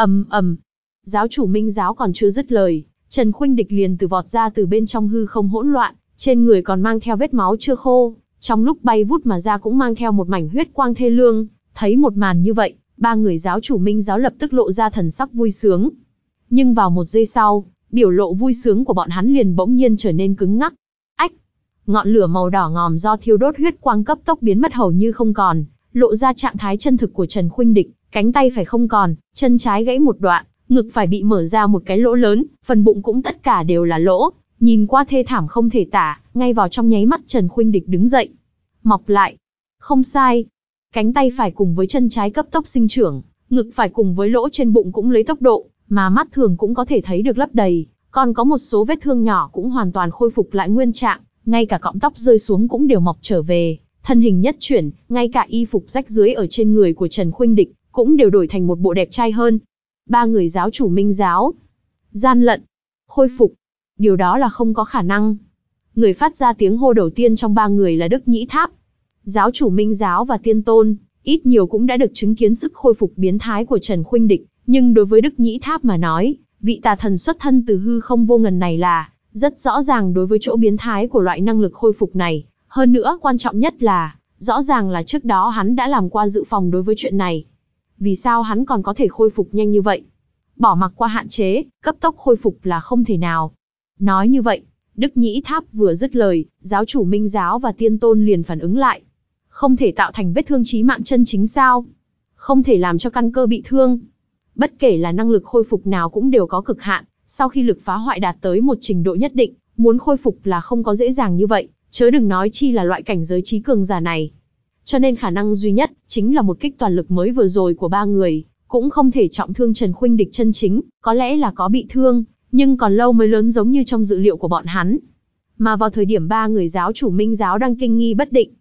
ầm ầm. Giáo chủ Minh giáo còn chưa dứt lời, Trần Khuynh Địch liền từ vọt ra từ bên trong hư không hỗn loạn, trên người còn mang theo vết máu chưa khô, trong lúc bay vút mà ra cũng mang theo một mảnh huyết quang thê lương, thấy một màn như vậy, ba người giáo chủ Minh giáo lập tức lộ ra thần sắc vui sướng. Nhưng vào một giây sau, biểu lộ vui sướng của bọn hắn liền bỗng nhiên trở nên cứng ngắc. Ách! Ngọn lửa màu đỏ ngòm do thiêu đốt huyết quang cấp tốc biến mất hầu như không còn, lộ ra trạng thái chân thực của Trần Khuynh Địch, Cánh tay phải không còn, chân trái gãy một đoạn, ngực phải bị mở ra một cái lỗ lớn, phần bụng cũng tất cả đều là lỗ, nhìn qua thê thảm không thể tả, ngay vào trong nháy mắt Trần Khuynh Địch đứng dậy. Mọc lại. Không sai. Cánh tay phải cùng với chân trái cấp tốc sinh trưởng, ngực phải cùng với lỗ trên bụng cũng lấy tốc độ, mà mắt thường cũng có thể thấy được lấp đầy, còn có một số vết thương nhỏ cũng hoàn toàn khôi phục lại nguyên trạng, ngay cả cọng tóc rơi xuống cũng đều mọc trở về, thân hình nhất chuyển, ngay cả y phục rách dưới ở trên người của Trần Khuynh Địch cũng đều đổi thành một bộ đẹp trai hơn. Ba người giáo chủ minh giáo, gian lận, khôi phục, điều đó là không có khả năng. Người phát ra tiếng hô đầu tiên trong ba người là Đức Nhĩ Tháp. Giáo chủ minh giáo và tiên tôn, ít nhiều cũng đã được chứng kiến sức khôi phục biến thái của Trần Khuynh Địch, nhưng đối với Đức Nhĩ Tháp mà nói, vị tà thần xuất thân từ hư không vô ngần này là rất rõ ràng đối với chỗ biến thái của loại năng lực khôi phục này, hơn nữa quan trọng nhất là rõ ràng là trước đó hắn đã làm qua dự phòng đối với chuyện này, vì sao hắn còn có thể khôi phục nhanh như vậy? Bỏ mặc qua hạn chế, cấp tốc khôi phục là không thể nào. Nói như vậy, Đức Nhĩ Tháp vừa dứt lời, giáo chủ Minh giáo và tiên tôn liền phản ứng lại. Không thể tạo thành vết thương chí mạng chân chính sao? Không thể làm cho căn cơ bị thương. Bất kể là năng lực khôi phục nào cũng đều có cực hạn, sau khi lực phá hoại đạt tới một trình độ nhất định, muốn khôi phục là không có dễ dàng như vậy, chớ đừng nói chi là loại cảnh giới trí cường giả này. Cho nên khả năng duy nhất chính là một kích toàn lực mới vừa rồi của ba người, cũng không thể trọng thương Trần Khuynh địch chân chính, có lẽ là có bị thương, nhưng còn lâu mới lớn giống như trong dự liệu của bọn hắn. Mà vào thời điểm ba người giáo chủ Minh giáo đang kinh nghi bất định,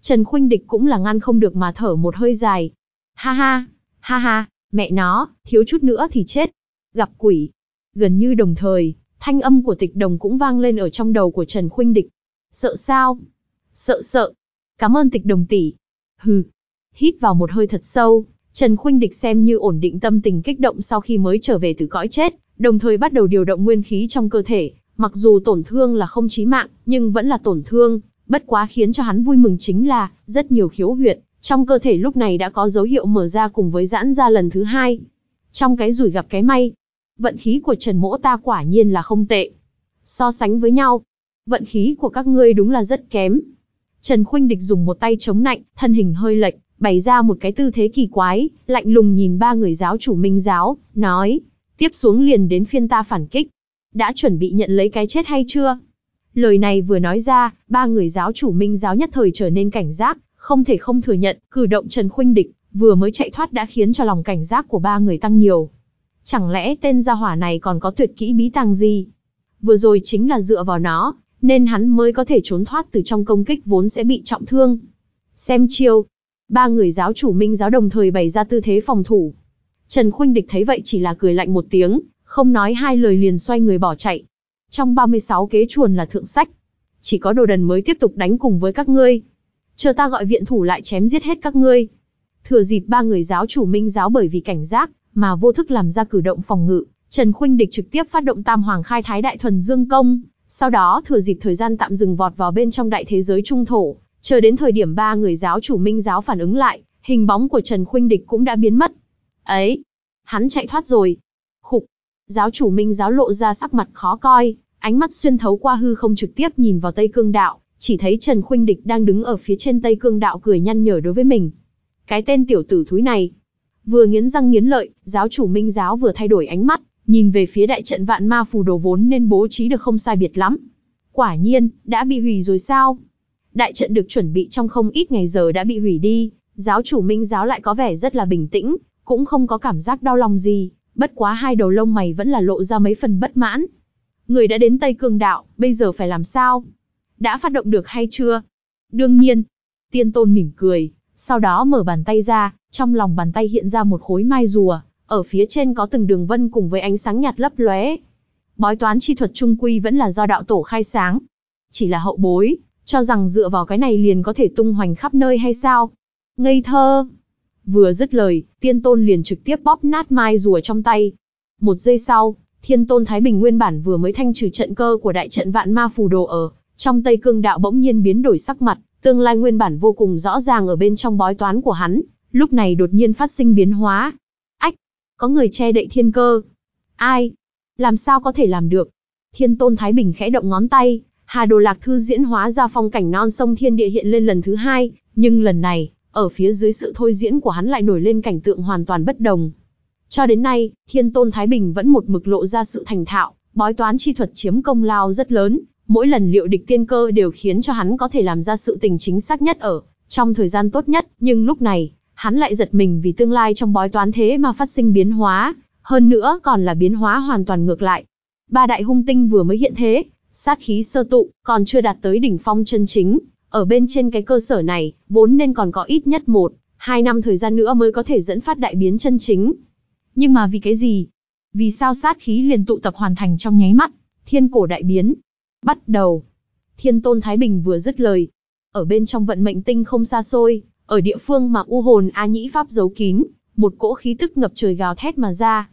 Trần Khuynh địch cũng là ngăn không được mà thở một hơi dài. Ha ha, ha ha, mẹ nó, thiếu chút nữa thì chết. Gặp quỷ. Gần như đồng thời, thanh âm của tịch đồng cũng vang lên ở trong đầu của Trần Khuynh Địch. Sợ sao? Sợ sợ. Cảm ơn tịch đồng tỷ. Hừ, hít vào một hơi thật sâu, Trần Khuynh Địch xem như ổn định tâm tình kích động sau khi mới trở về từ cõi chết, đồng thời bắt đầu điều động nguyên khí trong cơ thể, mặc dù tổn thương là không chí mạng, nhưng vẫn là tổn thương, bất quá khiến cho hắn vui mừng chính là rất nhiều khiếu huyệt trong cơ thể lúc này đã có dấu hiệu mở ra cùng với giãn ra lần thứ hai. Trong cái rủi gặp cái may, vận khí của Trần Mỗ ta quả nhiên là không tệ. So sánh với nhau, vận khí của các ngươi đúng là rất kém. Trần Khuynh Địch dùng một tay chống nạnh, thân hình hơi lệch, bày ra một cái tư thế kỳ quái, lạnh lùng nhìn ba người giáo chủ minh giáo, nói, tiếp xuống liền đến phiên ta phản kích. Đã chuẩn bị nhận lấy cái chết hay chưa? Lời này vừa nói ra, ba người giáo chủ minh giáo nhất thời trở nên cảnh giác, không thể không thừa nhận, cử động Trần Khuynh Địch, vừa mới chạy thoát đã khiến cho lòng cảnh giác của ba người tăng nhiều. Chẳng lẽ tên gia hỏa này còn có tuyệt kỹ bí tàng gì? Vừa rồi chính là dựa vào nó, nên hắn mới có thể trốn thoát từ trong công kích vốn sẽ bị trọng thương. Xem chiêu, Ba người giáo chủ minh giáo đồng thời bày ra tư thế phòng thủ. Trần Khuynh Địch thấy vậy chỉ là cười lạnh một tiếng, không nói hai lời liền xoay người bỏ chạy. Trong 36 kế chuồn là thượng sách. Chỉ có đồ đần mới tiếp tục đánh cùng với các ngươi. Chờ ta gọi viện thủ lại chém giết hết các ngươi. Thừa dịp ba người giáo chủ minh giáo bởi vì cảnh giác, mà vô thức làm ra cử động phòng ngự, Trần Khuynh Địch trực tiếp phát động Tam Hoàng Khai Thái Đại Thuần Dương Công, sau đó thừa dịp thời gian tạm dừng vọt vào bên trong đại thế giới trung thổ, Chờ đến thời điểm ba người giáo chủ minh giáo phản ứng lại, hình bóng của Trần Khuynh Địch cũng đã biến mất. Ấy, hắn chạy thoát rồi. Khục, giáo chủ minh giáo lộ ra sắc mặt khó coi, ánh mắt xuyên thấu qua hư không trực tiếp nhìn vào Tây Cương Đạo, chỉ thấy Trần Khuynh Địch đang đứng ở phía trên Tây Cương Đạo cười nhăn nhở đối với mình. Cái tên tiểu tử thúi này, vừa nghiến răng nghiến lợi, giáo chủ Minh giáo vừa thay đổi ánh mắt, nhìn về phía đại trận vạn ma phù đồ vốn nên bố trí được không sai biệt lắm. Quả nhiên, đã bị hủy rồi sao? Đại trận được chuẩn bị trong không ít ngày giờ đã bị hủy đi, giáo chủ Minh giáo lại có vẻ rất là bình tĩnh, cũng không có cảm giác đau lòng gì, bất quá hai đầu lông mày vẫn là lộ ra mấy phần bất mãn. Người đã đến Tây Cương Đạo, bây giờ phải làm sao? Đã phát động được hay chưa? Đương nhiên. Tiên tôn mỉm cười, sau đó mở bàn tay ra, trong lòng bàn tay hiện ra một khối mai rùa, ở phía trên có từng đường vân cùng với ánh sáng nhạt lấp lóe. Bói toán chi thuật trung quy vẫn là do đạo tổ khai sáng. Chỉ là hậu bối, cho rằng dựa vào cái này liền có thể tung hoành khắp nơi hay sao? Ngây thơ! Vừa dứt lời, tiên tôn liền trực tiếp bóp nát mai rùa trong tay. Một giây sau, thiên tôn Thái Bình nguyên bản vừa mới thanh trừ trận cơ của đại trận vạn ma phù đồ ở, trong Tây Cương Đạo bỗng nhiên biến đổi sắc mặt, tương lai nguyên bản vô cùng rõ ràng ở bên trong bói toán của hắn, lúc này đột nhiên phát sinh biến hóa. Ách! Có người che đậy thiên cơ. Ai? Làm sao có thể làm được? Thiên tôn Thái Bình khẽ động ngón tay, Hà Đồ Lạc Thư diễn hóa ra phong cảnh non sông thiên địa hiện lên lần thứ hai, nhưng lần này, ở phía dưới sự thôi diễn của hắn lại nổi lên cảnh tượng hoàn toàn bất đồng. Cho đến nay, Thiên Tôn Thái Bình vẫn một mực lộ ra sự thành thạo, bói toán chi thuật chiếm công lao rất lớn, mỗi lần liệu địch tiên cơ đều khiến cho hắn có thể làm ra sự tình chính xác nhất ở trong thời gian tốt nhất, nhưng lúc này, hắn lại giật mình vì tương lai trong bói toán thế mà phát sinh biến hóa, hơn nữa còn là biến hóa hoàn toàn ngược lại. Ba đại hung tinh vừa mới hiện thế, sát khí sơ tụ, còn chưa đạt tới đỉnh phong chân chính. Ở bên trên cái cơ sở này, vốn nên còn có ít nhất một, hai năm thời gian nữa mới có thể dẫn phát đại biến chân chính. Nhưng mà vì cái gì? Vì sao sát khí liền tụ tập hoàn thành trong nháy mắt? Thiên cổ đại biến. Bắt đầu. Thiên tôn Thái Bình vừa dứt lời. Ở bên trong vận mệnh tinh không xa xôi, ở địa phương mà u hồn A Nhĩ Pháp giấu kín, một cỗ khí tức ngập trời gào thét mà ra.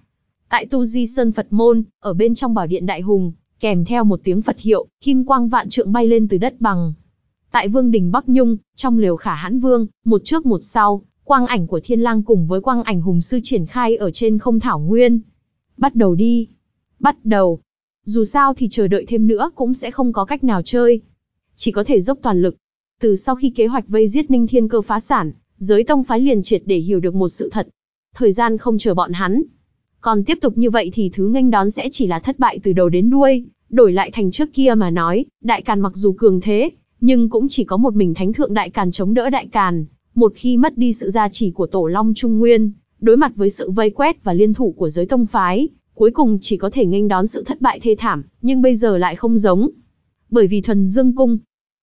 Tại Tu Di Sơn Phật Môn, ở bên trong bảo điện Đại Hùng, kèm theo một tiếng Phật hiệu, kim quang vạn trượng bay lên từ đất bằng. Tại vương đình Bắc Nhung, trong liều khả hãn vương, một trước một sau, quang ảnh của thiên lang cùng với quang ảnh hùng sư triển khai ở trên không thảo nguyên. Bắt đầu đi. Bắt đầu. Dù sao thì chờ đợi thêm nữa cũng sẽ không có cách nào chơi. Chỉ có thể dốc toàn lực. Từ sau khi kế hoạch vây giết Ninh Thiên cơ phá sản, giới tông phái liền triệt để hiểu được một sự thật. Thời gian không chờ bọn hắn. Còn tiếp tục như vậy thì thứ nghênh đón sẽ chỉ là thất bại từ đầu đến đuôi. Đổi lại thành trước kia mà nói, Đại Càn mặc dù cường thế, nhưng cũng chỉ có một mình Thánh Thượng Đại Càn chống đỡ Đại Càn. Một khi mất đi sự gia trì của Tổ Long Trung Nguyên, đối mặt với sự vây quét và liên thủ của giới tông phái, cuối cùng chỉ có thể nghênh đón sự thất bại thê thảm, nhưng bây giờ lại không giống. Bởi vì thuần dương cung,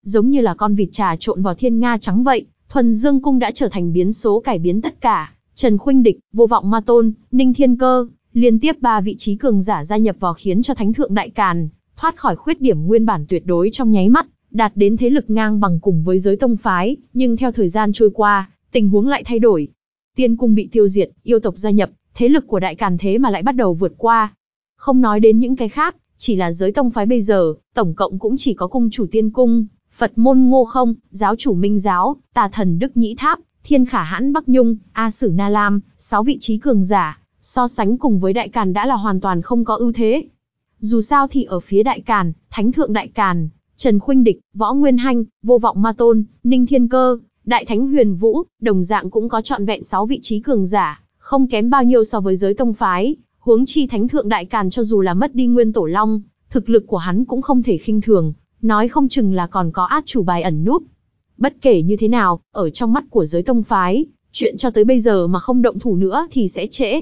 giống như là con vịt trà trộn vào thiên nga trắng vậy, thuần dương cung đã trở thành biến số cải biến tất cả. Trần Khuynh Địch, Vô Vọng Ma Tôn, Ninh Thiên Cơ, Liên tiếp ba vị trí cường giả gia nhập vào khiến cho Thánh Thượng Đại Càn thoát khỏi khuyết điểm nguyên bản tuyệt đối trong nháy mắt, đạt đến thế lực ngang bằng cùng với giới tông phái, nhưng theo thời gian trôi qua, tình huống lại thay đổi. Tiên cung bị tiêu diệt, yêu tộc gia nhập, thế lực của đại càn thế mà lại bắt đầu vượt qua. Không nói đến những cái khác, chỉ là giới tông phái bây giờ, tổng cộng cũng chỉ có cung chủ tiên cung, Phật môn ngô không, giáo chủ minh giáo, tà thần Đức Nhĩ Tháp, thiên khả hãn Bắc Nhung, A Sử Na Lam, sáu vị trí cường giả, So sánh cùng với Đại Càn đã là hoàn toàn không có ưu thế. Dù sao thì ở phía Đại Càn, Thánh Thượng Đại Càn, Trần Khuynh Địch, Võ Nguyên Hanh, Vô Vọng Ma Tôn, Ninh Thiên Cơ, Đại Thánh Huyền Vũ, đồng dạng cũng có trọn vẹn 6 vị trí cường giả, không kém bao nhiêu so với giới tông phái, huống chi Thánh Thượng Đại Càn cho dù là mất đi Nguyên Tổ Long, thực lực của hắn cũng không thể khinh thường, nói không chừng là còn có át chủ bài ẩn núp. Bất kể như thế nào, ở trong mắt của giới tông phái, chuyện cho tới bây giờ mà không động thủ nữa thì sẽ trễ,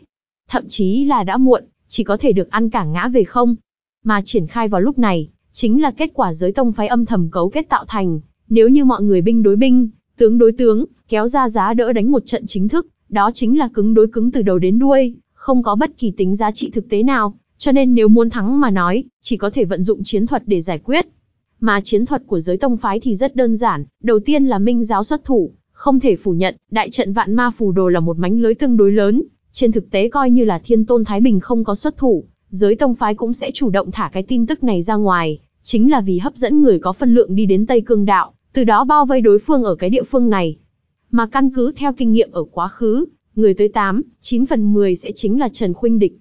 thậm chí là đã muộn, chỉ có thể được ăn cả ngã về không. Mà triển khai vào lúc này, chính là kết quả giới tông phái âm thầm cấu kết tạo thành, nếu như mọi người binh đối binh, tướng đối tướng, kéo ra giá đỡ đánh một trận chính thức, đó chính là cứng đối cứng từ đầu đến đuôi, không có bất kỳ tính giá trị thực tế nào, cho nên nếu muốn thắng mà nói, chỉ có thể vận dụng chiến thuật để giải quyết. Mà chiến thuật của giới tông phái thì rất đơn giản, đầu tiên là minh giáo xuất thủ, không thể phủ nhận, đại trận vạn ma phù đồ là một mánh lưới tương đối lớn, trên thực tế coi như là Thiên Tôn Thái Bình không có xuất thủ, giới tông phái cũng sẽ chủ động thả cái tin tức này ra ngoài, chính là vì hấp dẫn người có phân lượng đi đến Tây Cương Đạo, từ đó bao vây đối phương ở cái địa phương này. Mà căn cứ theo kinh nghiệm ở quá khứ, người tới 8, 9 phần 10 sẽ chính là Trần Khuynh Địch.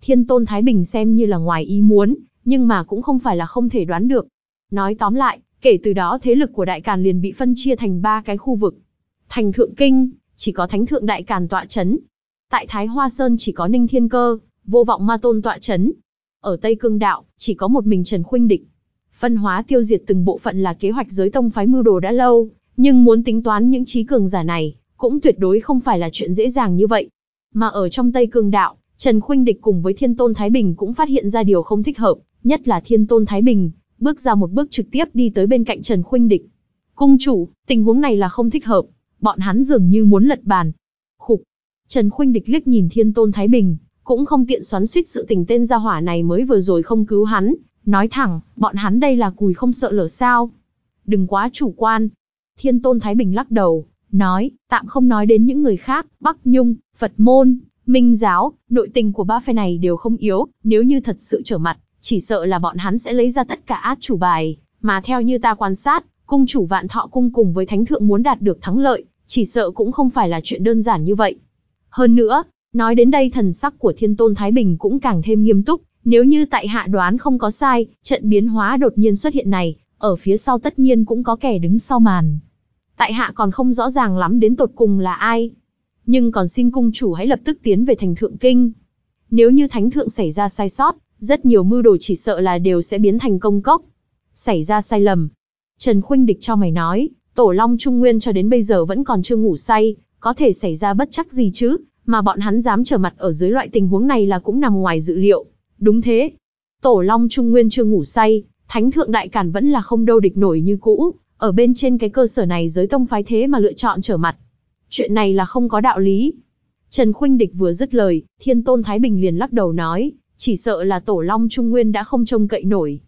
Thiên Tôn Thái Bình xem như là ngoài ý muốn, nhưng mà cũng không phải là không thể đoán được. Nói tóm lại, kể từ đó thế lực của Đại Càn liền bị phân chia thành ba cái khu vực. Thành Thượng Kinh, chỉ có Thánh Thượng Đại Càn tọa chấn, Tại Thái Hoa Sơn chỉ có Ninh Thiên Cơ, vô vọng ma tôn tọa chấn. Ở Tây Cương Đạo, chỉ có một mình Trần Khuynh Địch. Phân hóa tiêu diệt từng bộ phận là kế hoạch giới tông phái mưu đồ đã lâu, nhưng muốn tính toán những trí cường giả này, cũng tuyệt đối không phải là chuyện dễ dàng như vậy. Mà ở trong Tây Cương Đạo, Trần Khuynh Địch cùng với Thiên Tôn Thái Bình cũng phát hiện ra điều không thích hợp, nhất là Thiên Tôn Thái Bình, bước ra một bước trực tiếp đi tới bên cạnh Trần Khuynh Địch. Cung chủ, tình huống này là không thích hợp, bọn hắn dường như muốn lật bàn. Khục, Trần Khuynh Địch liếc nhìn Thiên Tôn Thái Bình, cũng không tiện xoắn suýt sự tình tên gia hỏa này mới vừa rồi không cứu hắn, nói thẳng, bọn hắn đây là cùi không sợ lở sao? Đừng quá chủ quan. Thiên Tôn Thái Bình lắc đầu, nói, tạm không nói đến những người khác, Bắc Nhung, Phật Môn, Minh Giáo, nội tình của ba phe này đều không yếu, nếu như thật sự trở mặt, chỉ sợ là bọn hắn sẽ lấy ra tất cả át chủ bài, mà theo như ta quan sát, cung chủ vạn thọ cung cùng với thánh thượng muốn đạt được thắng lợi, chỉ sợ cũng không phải là chuyện đơn giản như vậy. Hơn nữa, nói đến đây thần sắc của thiên tôn Thái Bình cũng càng thêm nghiêm túc, nếu như tại hạ đoán không có sai, trận biến hóa đột nhiên xuất hiện này, ở phía sau tất nhiên cũng có kẻ đứng sau màn. Tại hạ còn không rõ ràng lắm đến tột cùng là ai. Nhưng còn xin cung chủ hãy lập tức tiến về thành thượng kinh. Nếu như thánh thượng xảy ra sai sót, rất nhiều mưu đồ chỉ sợ là đều sẽ biến thành công cốc. Xảy ra sai lầm. Trần Khuynh Địch cho mày nói, Tổ Long Trung Nguyên cho đến bây giờ vẫn còn chưa ngủ say, có thể xảy ra bất chắc gì chứ, mà bọn hắn dám trở mặt ở dưới loại tình huống này là cũng nằm ngoài dự liệu. Đúng thế. Tổ Long Trung Nguyên chưa ngủ say, Thánh Thượng Đại Cản vẫn là không đâu địch nổi như cũ, ở bên trên cái cơ sở này giới tông phái thế mà lựa chọn trở mặt. Chuyện này là không có đạo lý. Trần Khuynh Địch vừa dứt lời, Thiên Tôn Thái Bình liền lắc đầu nói, chỉ sợ là Tổ Long Trung Nguyên đã không trông cậy nổi.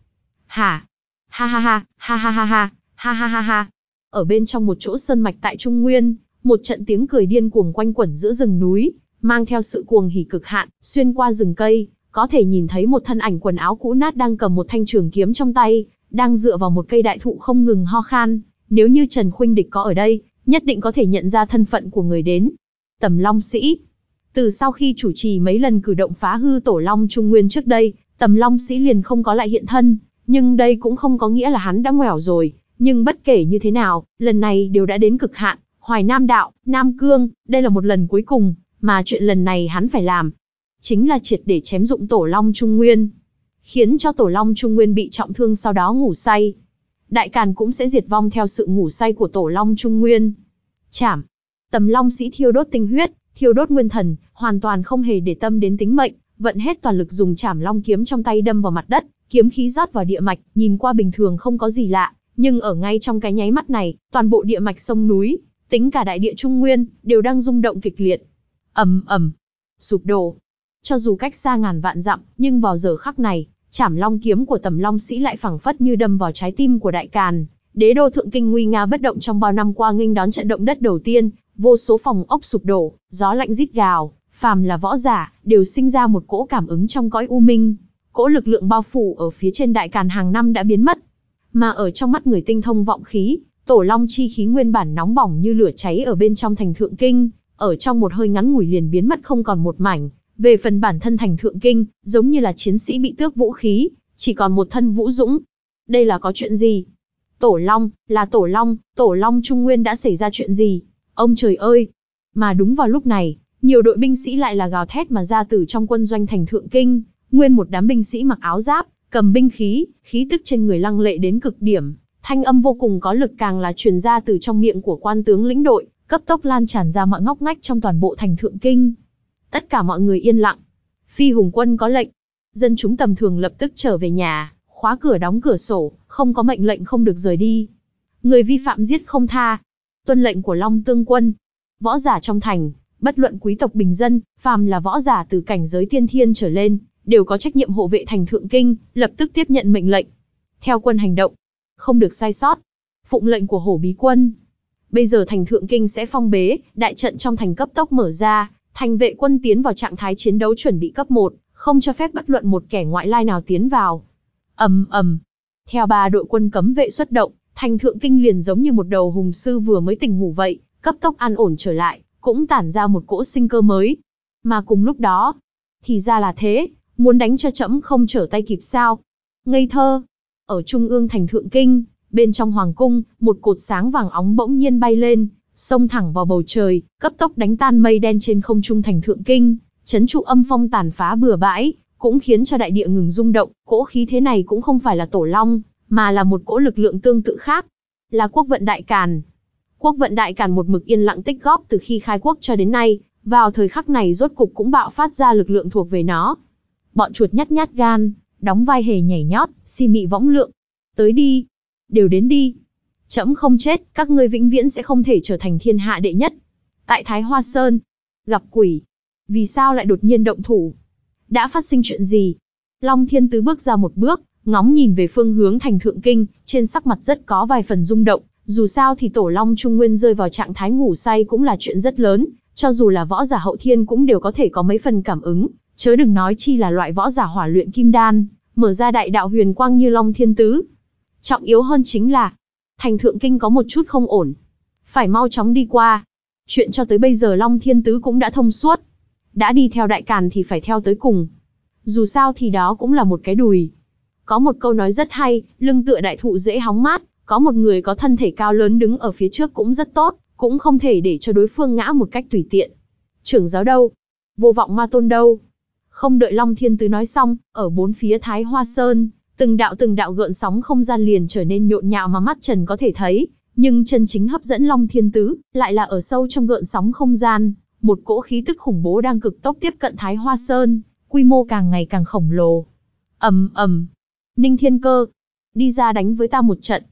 Hả? Ha ha ha, ha ha ha ha, ha ha ha ha. Ở bên trong một chỗ sơn mạch tại Trung Nguyên, một trận tiếng cười điên cuồng quanh quẩn giữa rừng núi, mang theo sự cuồng hỉ cực hạn, xuyên qua rừng cây, có thể nhìn thấy một thân ảnh quần áo cũ nát đang cầm một thanh trường kiếm trong tay, đang dựa vào một cây đại thụ không ngừng ho khan. Nếu như Trần Khuynh Địch có ở đây, nhất định có thể nhận ra thân phận của người đến. Tầm Long Sĩ. Từ sau khi chủ trì mấy lần cử động phá hư tổ Long Trung Nguyên trước đây, Tầm Long Sĩ liền không có lại hiện thân, nhưng đây cũng không có nghĩa là hắn đã ngoẻo rồi, nhưng bất kể như thế nào, lần này đều đã đến cực hạn, Hoài Nam Đạo, Nam Cương, đây là một lần cuối cùng, mà chuyện lần này hắn phải làm. Chính là triệt để chém dụng Tổ Long Trung Nguyên. Khiến cho Tổ Long Trung Nguyên bị trọng thương sau đó ngủ say. Đại Càn cũng sẽ diệt vong theo sự ngủ say của Tổ Long Trung Nguyên. Chảm. Tầm Long Sĩ thiêu đốt tinh huyết, thiêu đốt nguyên thần, hoàn toàn không hề để tâm đến tính mệnh, vận hết toàn lực dùng chảm long kiếm trong tay đâm vào mặt đất, kiếm khí rót vào địa mạch, nhìn qua bình thường không có gì lạ, nhưng ở ngay trong cái nháy mắt này, toàn bộ địa mạch sông núi, tính cả đại địa Trung Nguyên, đều đang rung động kịch liệt. ầm ầm, sụp đổ. Cho dù cách xa ngàn vạn dặm, nhưng vào giờ khắc này, chảm long kiếm của tầm long sĩ lại phẳng phất như đâm vào trái tim của đại càn. Đế đô thượng kinh nguy nga bất động trong bao năm qua nghênh đón trận động đất đầu tiên, vô số phòng ốc sụp đổ, gió lạnh rít gào, phàm là võ giả, đều sinh ra một cỗ cảm ứng trong cõi u minh. Cỗ lực lượng bao phủ ở phía trên đại càn hàng năm đã biến mất. Mà ở trong mắt người tinh thông vọng khí, Tổ long chi khí nguyên bản nóng bỏng như lửa cháy ở bên trong thành thượng kinh, ở trong một hơi ngắn ngủi liền biến mất không còn một mảnh. Về phần bản thân thành thượng kinh, giống như là chiến sĩ bị tước vũ khí, chỉ còn một thân vũ dũng. Đây là có chuyện gì? Tổ long, là tổ long, tổ long trung nguyên đã xảy ra chuyện gì? Ông trời ơi! Mà đúng vào lúc này, nhiều đội binh sĩ lại là gào thét mà ra từ trong quân doanh thành thượng kinh, nguyên một đám binh sĩ mặc áo giáp, cầm binh khí, khí tức trên người lăng lệ đến cực điểm, Thanh âm vô cùng có lực càng là truyền ra từ trong miệng của quan tướng lĩnh đội, cấp tốc lan tràn ra mọi ngóc ngách trong toàn bộ thành thượng kinh. Tất cả mọi người yên lặng. Phi hùng quân có lệnh. Dân chúng tầm thường lập tức trở về nhà, khóa cửa đóng cửa sổ, không có mệnh lệnh không được rời đi. Người vi phạm giết không tha. Tuân lệnh của Long Tương Quân. Võ giả trong thành, bất luận quý tộc bình dân, phàm là võ giả từ cảnh giới tiên thiên trở lên, đều có trách nhiệm hộ vệ thành thượng kinh, lập tức tiếp nhận mệnh lệnh. Theo quân hành động, không được sai sót. Phụng lệnh của hổ bí quân. Bây giờ thành thượng kinh sẽ phong bế, đại trận trong thành cấp tốc mở ra, thành vệ quân tiến vào trạng thái chiến đấu chuẩn bị cấp 1, không cho phép bất luận một kẻ ngoại lai nào tiến vào. ầm ầm, theo ba đội quân cấm vệ xuất động, thành thượng kinh liền giống như một đầu hùng sư vừa mới tỉnh ngủ vậy, cấp tốc an ổn trở lại, cũng tản ra một cỗ sinh cơ mới. Mà cùng lúc đó, thì ra là thế, muốn đánh cho chậm không trở tay kịp sao? Ngây thơ, ở trung ương thành Thượng Kinh, bên trong hoàng cung, một cột sáng vàng óng bỗng nhiên bay lên, xông thẳng vào bầu trời, cấp tốc đánh tan mây đen trên không trung thành Thượng Kinh, chấn trụ âm phong tàn phá bừa bãi, cũng khiến cho đại địa ngừng rung động, cỗ khí thế này cũng không phải là tổ long, mà là một cỗ lực lượng tương tự khác, là quốc vận đại càn. Quốc vận đại càn một mực yên lặng tích góp từ khi khai quốc cho đến nay, vào thời khắc này rốt cục cũng bạo phát ra lực lượng thuộc về nó. Bọn chuột nhát nhát gan, đóng vai hề nhảy nhót, si mị võng lượng. Tới đi, đều đến đi. Chấm không chết, các ngươi vĩnh viễn sẽ không thể trở thành thiên hạ đệ nhất. Tại Thái Hoa Sơn, gặp quỷ. Vì sao lại đột nhiên động thủ? Đã phát sinh chuyện gì? Long Thiên Tứ bước ra một bước, ngóng nhìn về phương hướng thành thượng kinh, trên sắc mặt rất có vài phần rung động. Dù sao thì tổ Long Trung Nguyên rơi vào trạng thái ngủ say cũng là chuyện rất lớn, cho dù là võ giả hậu thiên cũng đều có thể có mấy phần cảm ứng, chớ đừng nói chi là loại võ giả hỏa luyện kim đan, mở ra đại đạo huyền quang như Long Thiên Tứ. Trọng yếu hơn chính là, thành thượng kinh có một chút không ổn, phải mau chóng đi qua. Chuyện cho tới bây giờ Long Thiên Tứ cũng đã thông suốt, đã đi theo đại càn thì phải theo tới cùng. Dù sao thì đó cũng là một cái đùi. Có một câu nói rất hay, lưng tựa đại thụ dễ hóng mát, có một người có thân thể cao lớn đứng ở phía trước cũng rất tốt, cũng không thể để cho đối phương ngã một cách tùy tiện. Trưởng giáo đâu? Vô vọng ma tôn đâu? Không đợi Long Thiên Tứ nói xong, ở bốn phía Thái Hoa Sơn, từng đạo từng đạo gợn sóng không gian liền trở nên nhộn nhạo mà mắt trần có thể thấy, nhưng chân chính hấp dẫn Long Thiên Tứ lại là ở sâu trong gợn sóng không gian, một cỗ khí tức khủng bố đang cực tốc tiếp cận Thái Hoa Sơn, quy mô càng ngày càng khổng lồ. Ầm ầm. Ninh Thiên Cơ, đi ra đánh với ta một trận.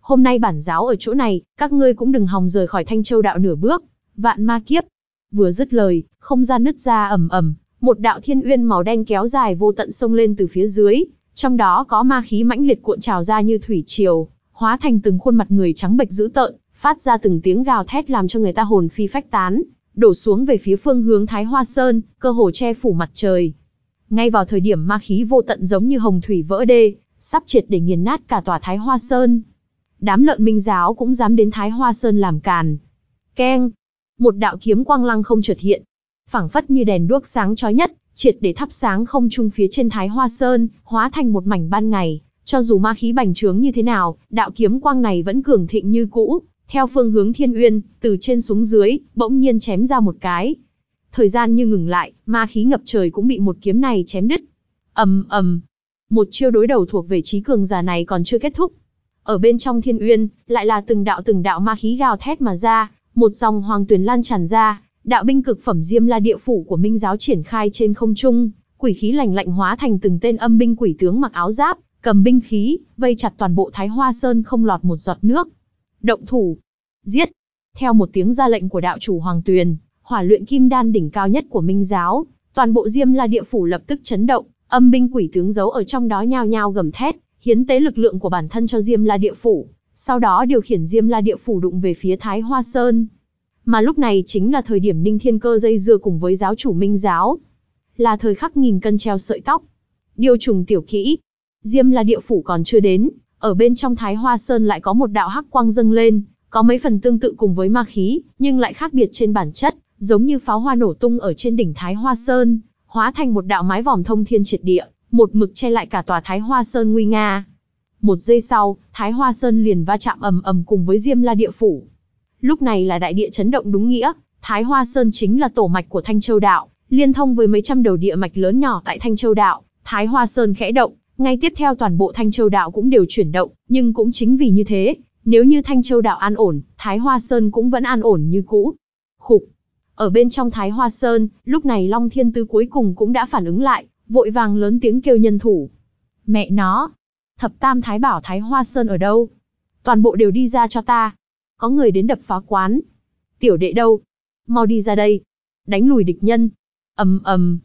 Hôm nay bản giáo ở chỗ này, các ngươi cũng đừng hòng rời khỏi Thanh Châu đạo nửa bước. Vạn ma kiếp. Vừa dứt lời, không gian nứt ra ầm ầm, một đạo thiên uyên màu đen kéo dài vô tận sông lên từ phía dưới, trong đó có ma khí mãnh liệt cuộn trào ra như thủy triều, hóa thành từng khuôn mặt người trắng bệch dữ tợn, phát ra từng tiếng gào thét làm cho người ta hồn phi phách tán, đổ xuống về phía phương hướng Thái Hoa Sơn, cơ hồ che phủ mặt trời. Ngay vào thời điểm ma khí vô tận giống như hồng thủy vỡ đê, sắp triệt để nghiền nát cả tòa Thái Hoa Sơn. Đám lợn minh giáo cũng dám đến Thái Hoa Sơn làm càn. Keng! Một đạo kiếm quang lăng không chợt hiện, phảng phất như đèn đuốc sáng chói nhất, triệt để thắp sáng không trung phía trên Thái Hoa Sơn, hóa thành một mảnh ban ngày, cho dù ma khí bành trướng như thế nào, đạo kiếm quang này vẫn cường thịnh như cũ, theo phương hướng Thiên Uyên, từ trên xuống dưới, bỗng nhiên chém ra một cái. Thời gian như ngừng lại, ma khí ngập trời cũng bị một kiếm này chém đứt. Ầm ầm, một chiêu đối đầu thuộc về trí cường giả này còn chưa kết thúc. Ở bên trong Thiên Uyên, lại là từng đạo từng đạo ma khí gào thét mà ra, một dòng hoàng tuyền lan tràn ra, đạo binh cực phẩm Diêm La địa phủ của Minh giáo triển khai trên không trung, quỷ khí lành lạnh hóa thành từng tên âm binh quỷ tướng mặc áo giáp, cầm binh khí, vây chặt toàn bộ Thái Hoa Sơn không lọt một giọt nước. Động thủ, giết. Theo một tiếng ra lệnh của đạo chủ Hoàng Tuyền, hỏa luyện kim đan đỉnh cao nhất của Minh giáo, toàn bộ Diêm La địa phủ lập tức chấn động, âm binh quỷ tướng giấu ở trong đó nhao nhao gầm thét, hiến tế lực lượng của bản thân cho Diêm La địa phủ, sau đó điều khiển Diêm La địa phủ đụng về phía Thái Hoa Sơn, mà lúc này chính là thời điểm Ninh Thiên Cơ dây dưa cùng với giáo chủ Minh giáo. Là thời khắc nghìn cân treo sợi tóc. Điều trùng tiểu kỹ. Diêm là địa phủ còn chưa đến, ở bên trong Thái Hoa Sơn lại có một đạo hắc quang dâng lên, có mấy phần tương tự cùng với ma khí, nhưng lại khác biệt trên bản chất, giống như pháo hoa nổ tung ở trên đỉnh Thái Hoa Sơn, hóa thành một đạo mái vòm thông thiên triệt địa, một mực che lại cả tòa Thái Hoa Sơn nguy nga. Một giây sau, Thái Hoa Sơn liền va chạm ầm ầm cùng với Diêm La địa phủ. Lúc này là đại địa chấn động đúng nghĩa, Thái Hoa Sơn chính là tổ mạch của Thanh Châu Đạo, liên thông với mấy trăm đầu địa mạch lớn nhỏ tại Thanh Châu Đạo, Thái Hoa Sơn khẽ động, ngay tiếp theo toàn bộ Thanh Châu Đạo cũng đều chuyển động, nhưng cũng chính vì như thế, nếu như Thanh Châu Đạo an ổn, Thái Hoa Sơn cũng vẫn an ổn như cũ. Khục! Ở bên trong Thái Hoa Sơn, lúc này Long Thiên Tư cuối cùng cũng đã phản ứng lại, vội vàng lớn tiếng kêu nhân thủ. Mẹ nó! Thập Tam Thái bảo Thái Hoa Sơn ở đâu? Toàn bộ đều đi ra cho ta có người đến đập phá quán. Tiểu đệ đâu? Mau đi ra đây. Đánh lùi địch nhân. ầm ầm.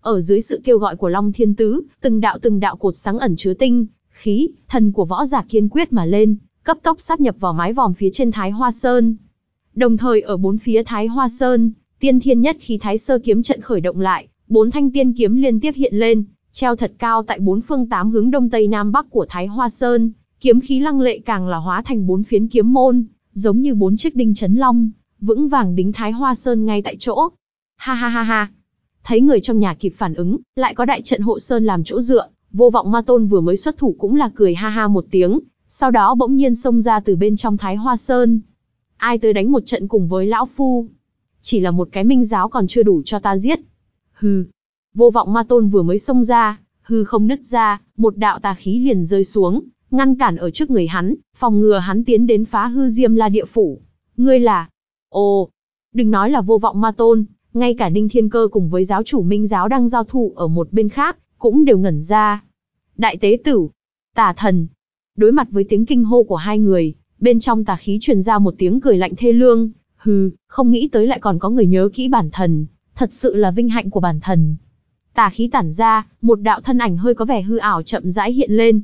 Ở dưới sự kêu gọi của Long Thiên Tứ, từng đạo từng đạo cột sáng ẩn chứa tinh, khí, thần của võ giả kiên quyết mà lên, cấp tốc sát nhập vào mái vòm phía trên Thái Hoa Sơn. Đồng thời ở bốn phía Thái Hoa Sơn, tiên thiên nhất khí Thái Sơ kiếm trận khởi động lại, bốn thanh tiên kiếm liên tiếp hiện lên, treo thật cao tại bốn phương tám hướng đông tây nam bắc của Thái Hoa Sơn, kiếm khí lăng lệ càng là hóa thành bốn phiến kiếm môn, giống như bốn chiếc đinh chấn long, vững vàng đính Thái Hoa Sơn ngay tại chỗ. Ha ha ha ha. Thấy người trong nhà kịp phản ứng, lại có đại trận hộ sơn làm chỗ dựa, vô vọng ma tôn vừa mới xuất thủ cũng là cười ha ha một tiếng, sau đó bỗng nhiên xông ra từ bên trong Thái Hoa Sơn. Ai tới đánh một trận cùng với lão phu? Chỉ là một cái minh giáo còn chưa đủ cho ta giết. Hừ. Vô vọng ma tôn vừa mới xông ra, hư không nứt ra, một đạo tà khí liền rơi xuống, ngăn cản ở trước người hắn, phòng ngừa hắn tiến đến phá hư Diêm La địa phủ. Ngươi là? Ồ, đừng nói là vô vọng ma tôn, ngay cả Ninh Thiên Cơ cùng với giáo chủ Minh giáo đang giao thủ ở một bên khác, cũng đều ngẩn ra. Đại tế tử, tà thần. Đối mặt với tiếng kinh hô của hai người, bên trong tà khí truyền ra một tiếng cười lạnh thê lương, hừ, không nghĩ tới lại còn có người nhớ kỹ bản thần, thật sự là vinh hạnh của bản thần. Tà khí tản ra, một đạo thân ảnh hơi có vẻ hư ảo chậm rãi hiện lên.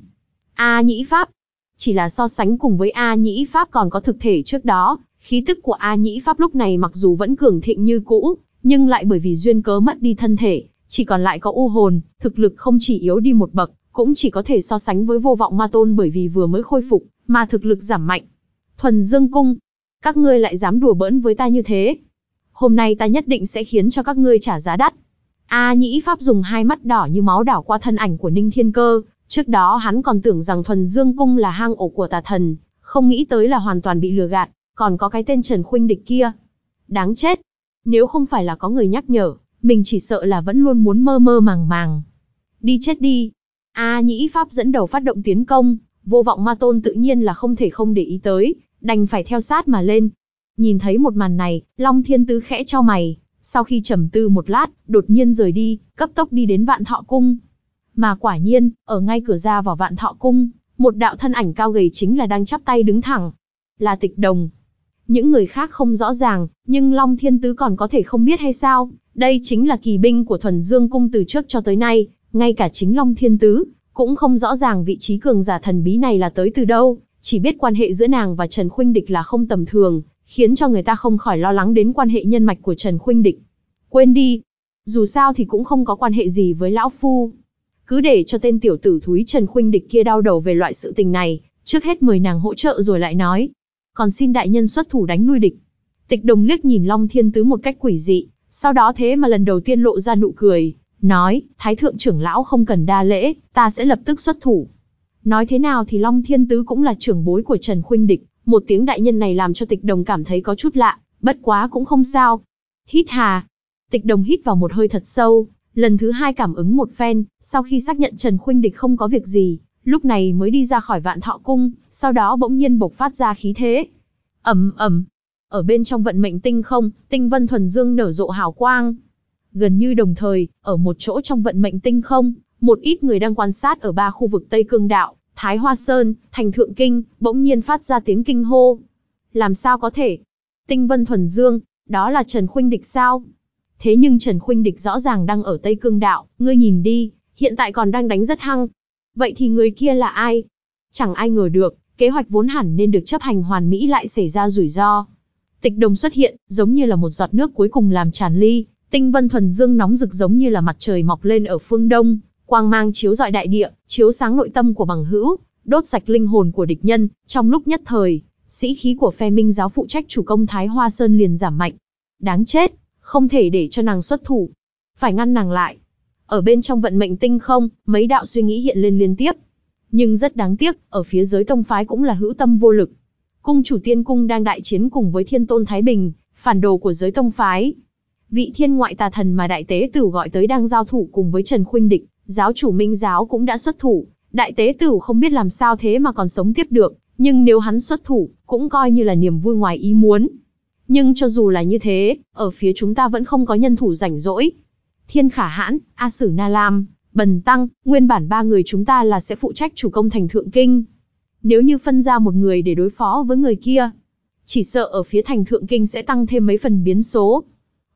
A nhĩ Pháp. Chỉ là so sánh cùng với A nhĩ Pháp còn có thực thể trước đó, khí tức của A nhĩ Pháp lúc này mặc dù vẫn cường thịnh như cũ, nhưng lại bởi vì duyên cớ mất đi thân thể, chỉ còn lại có u hồn, thực lực không chỉ yếu đi một bậc, cũng chỉ có thể so sánh với vô vọng ma tôn bởi vì vừa mới khôi phục, mà thực lực giảm mạnh. Thuần Dương Cung, các ngươi lại dám đùa bỡn với ta như thế. Hôm nay ta nhất định sẽ khiến cho các ngươi trả giá đắt. A Nhĩ Pháp dùng hai mắt đỏ như máu đảo qua thân ảnh của Ninh Thiên Cơ, Trước đó hắn còn tưởng rằng thuần dương cung là hang ổ của tà thần, không nghĩ tới là hoàn toàn bị lừa gạt, còn có cái tên Trần Khuynh Địch kia. Đáng chết! Nếu không phải là có người nhắc nhở, mình chỉ sợ là vẫn luôn muốn mơ mơ màng màng. Đi chết đi! A nhĩ Pháp dẫn đầu phát động tiến công, vô vọng ma tôn tự nhiên là không thể không để ý tới, đành phải theo sát mà lên. Nhìn thấy một màn này, Long Thiên Tứ khẽ cho mày, sau khi trầm tư một lát, đột nhiên rời đi, cấp tốc đi đến vạn thọ cung. Mà quả nhiên, ở ngay cửa ra vào vạn thọ cung, một đạo thân ảnh cao gầy chính là đang chắp tay đứng thẳng. Là tịch đồng. Những người khác không rõ ràng, nhưng Long Thiên Tứ còn có thể không biết hay sao. Đây chính là kỳ binh của thuần dương cung từ trước cho tới nay, ngay cả chính Long Thiên Tứ, cũng không rõ ràng vị trí cường giả thần bí này là tới từ đâu, chỉ biết quan hệ giữa nàng và Trần Khuynh Địch là không tầm thường, khiến cho người ta không khỏi lo lắng đến quan hệ nhân mạch của Trần Khuynh Địch. Quên đi, dù sao thì cũng không có quan hệ gì với lão phu cứ để cho tên tiểu tử thúi Trần Khuynh Địch kia đau đầu về loại sự tình này, trước hết mời nàng hỗ trợ rồi lại nói. Còn xin đại nhân xuất thủ đánh lui địch. Tịch đồng liếc nhìn Long Thiên Tứ một cách quỷ dị, sau đó thế mà lần đầu tiên lộ ra nụ cười, nói, Thái Thượng trưởng lão không cần đa lễ, ta sẽ lập tức xuất thủ. Nói thế nào thì Long Thiên Tứ cũng là trưởng bối của Trần Khuynh Địch, một tiếng đại nhân này làm cho tịch đồng cảm thấy có chút lạ, bất quá cũng không sao. Hít hà. Tịch đồng hít vào một hơi thật sâu, Lần thứ hai cảm ứng một phen, sau khi xác nhận Trần Khuynh Địch không có việc gì, lúc này mới đi ra khỏi vạn thọ cung, sau đó bỗng nhiên bộc phát ra khí thế. Ầm ầm. Ở bên trong vận mệnh tinh không, tinh vân thuần dương nở rộ hào quang. Gần như đồng thời, ở một chỗ trong vận mệnh tinh không, một ít người đang quan sát ở ba khu vực Tây Cương Đạo, Thái Hoa Sơn, Thành Thượng Kinh, bỗng nhiên phát ra tiếng kinh hô. Làm sao có thể? Tinh Vân Thuần Dương, đó là Trần Khuynh Địch sao? Thế nhưng Trần Khuynh Địch rõ ràng đang ở Tây Cương Đạo, ngươi nhìn đi, hiện tại còn đang đánh rất hăng. Vậy thì người kia là ai? Chẳng ai ngờ được, kế hoạch vốn hẳn nên được chấp hành hoàn mỹ lại xảy ra rủi ro. Tịch đồng xuất hiện, giống như là một giọt nước cuối cùng làm tràn ly, tinh vân thuần dương nóng rực giống như là mặt trời mọc lên ở phương đông, quang mang chiếu dọi đại địa, chiếu sáng nội tâm của bằng hữu, đốt sạch linh hồn của địch nhân, trong lúc nhất thời, sĩ khí của phe minh giáo phụ trách chủ công Thái Hoa Sơn liền giảm mạnh. Đáng chết, không thể để cho nàng xuất thủ. Phải ngăn nàng lại. Ở bên trong vận mệnh tinh không, mấy đạo suy nghĩ hiện lên liên tiếp. Nhưng rất đáng tiếc, ở phía giới tông phái cũng là hữu tâm vô lực. Cung chủ tiên cung đang đại chiến cùng với thiên tôn Thái Bình, phản đồ của giới tông phái. Vị thiên ngoại tà thần mà đại tế tử gọi tới đang giao thủ cùng với Trần Khuynh Địch, giáo chủ minh giáo cũng đã xuất thủ. Đại tế tử không biết làm sao thế mà còn sống tiếp được, nhưng nếu hắn xuất thủ, cũng coi như là niềm vui ngoài ý muốn. Nhưng cho dù là như thế, ở phía chúng ta vẫn không có nhân thủ rảnh rỗi. Thiên Khả Hãn, A Sử Na Lam, Bần Tăng, nguyên bản ba người chúng ta là sẽ phụ trách chủ công thành Thượng Kinh. Nếu như phân ra một người để đối phó với người kia, chỉ sợ ở phía thành Thượng Kinh sẽ tăng thêm mấy phần biến số.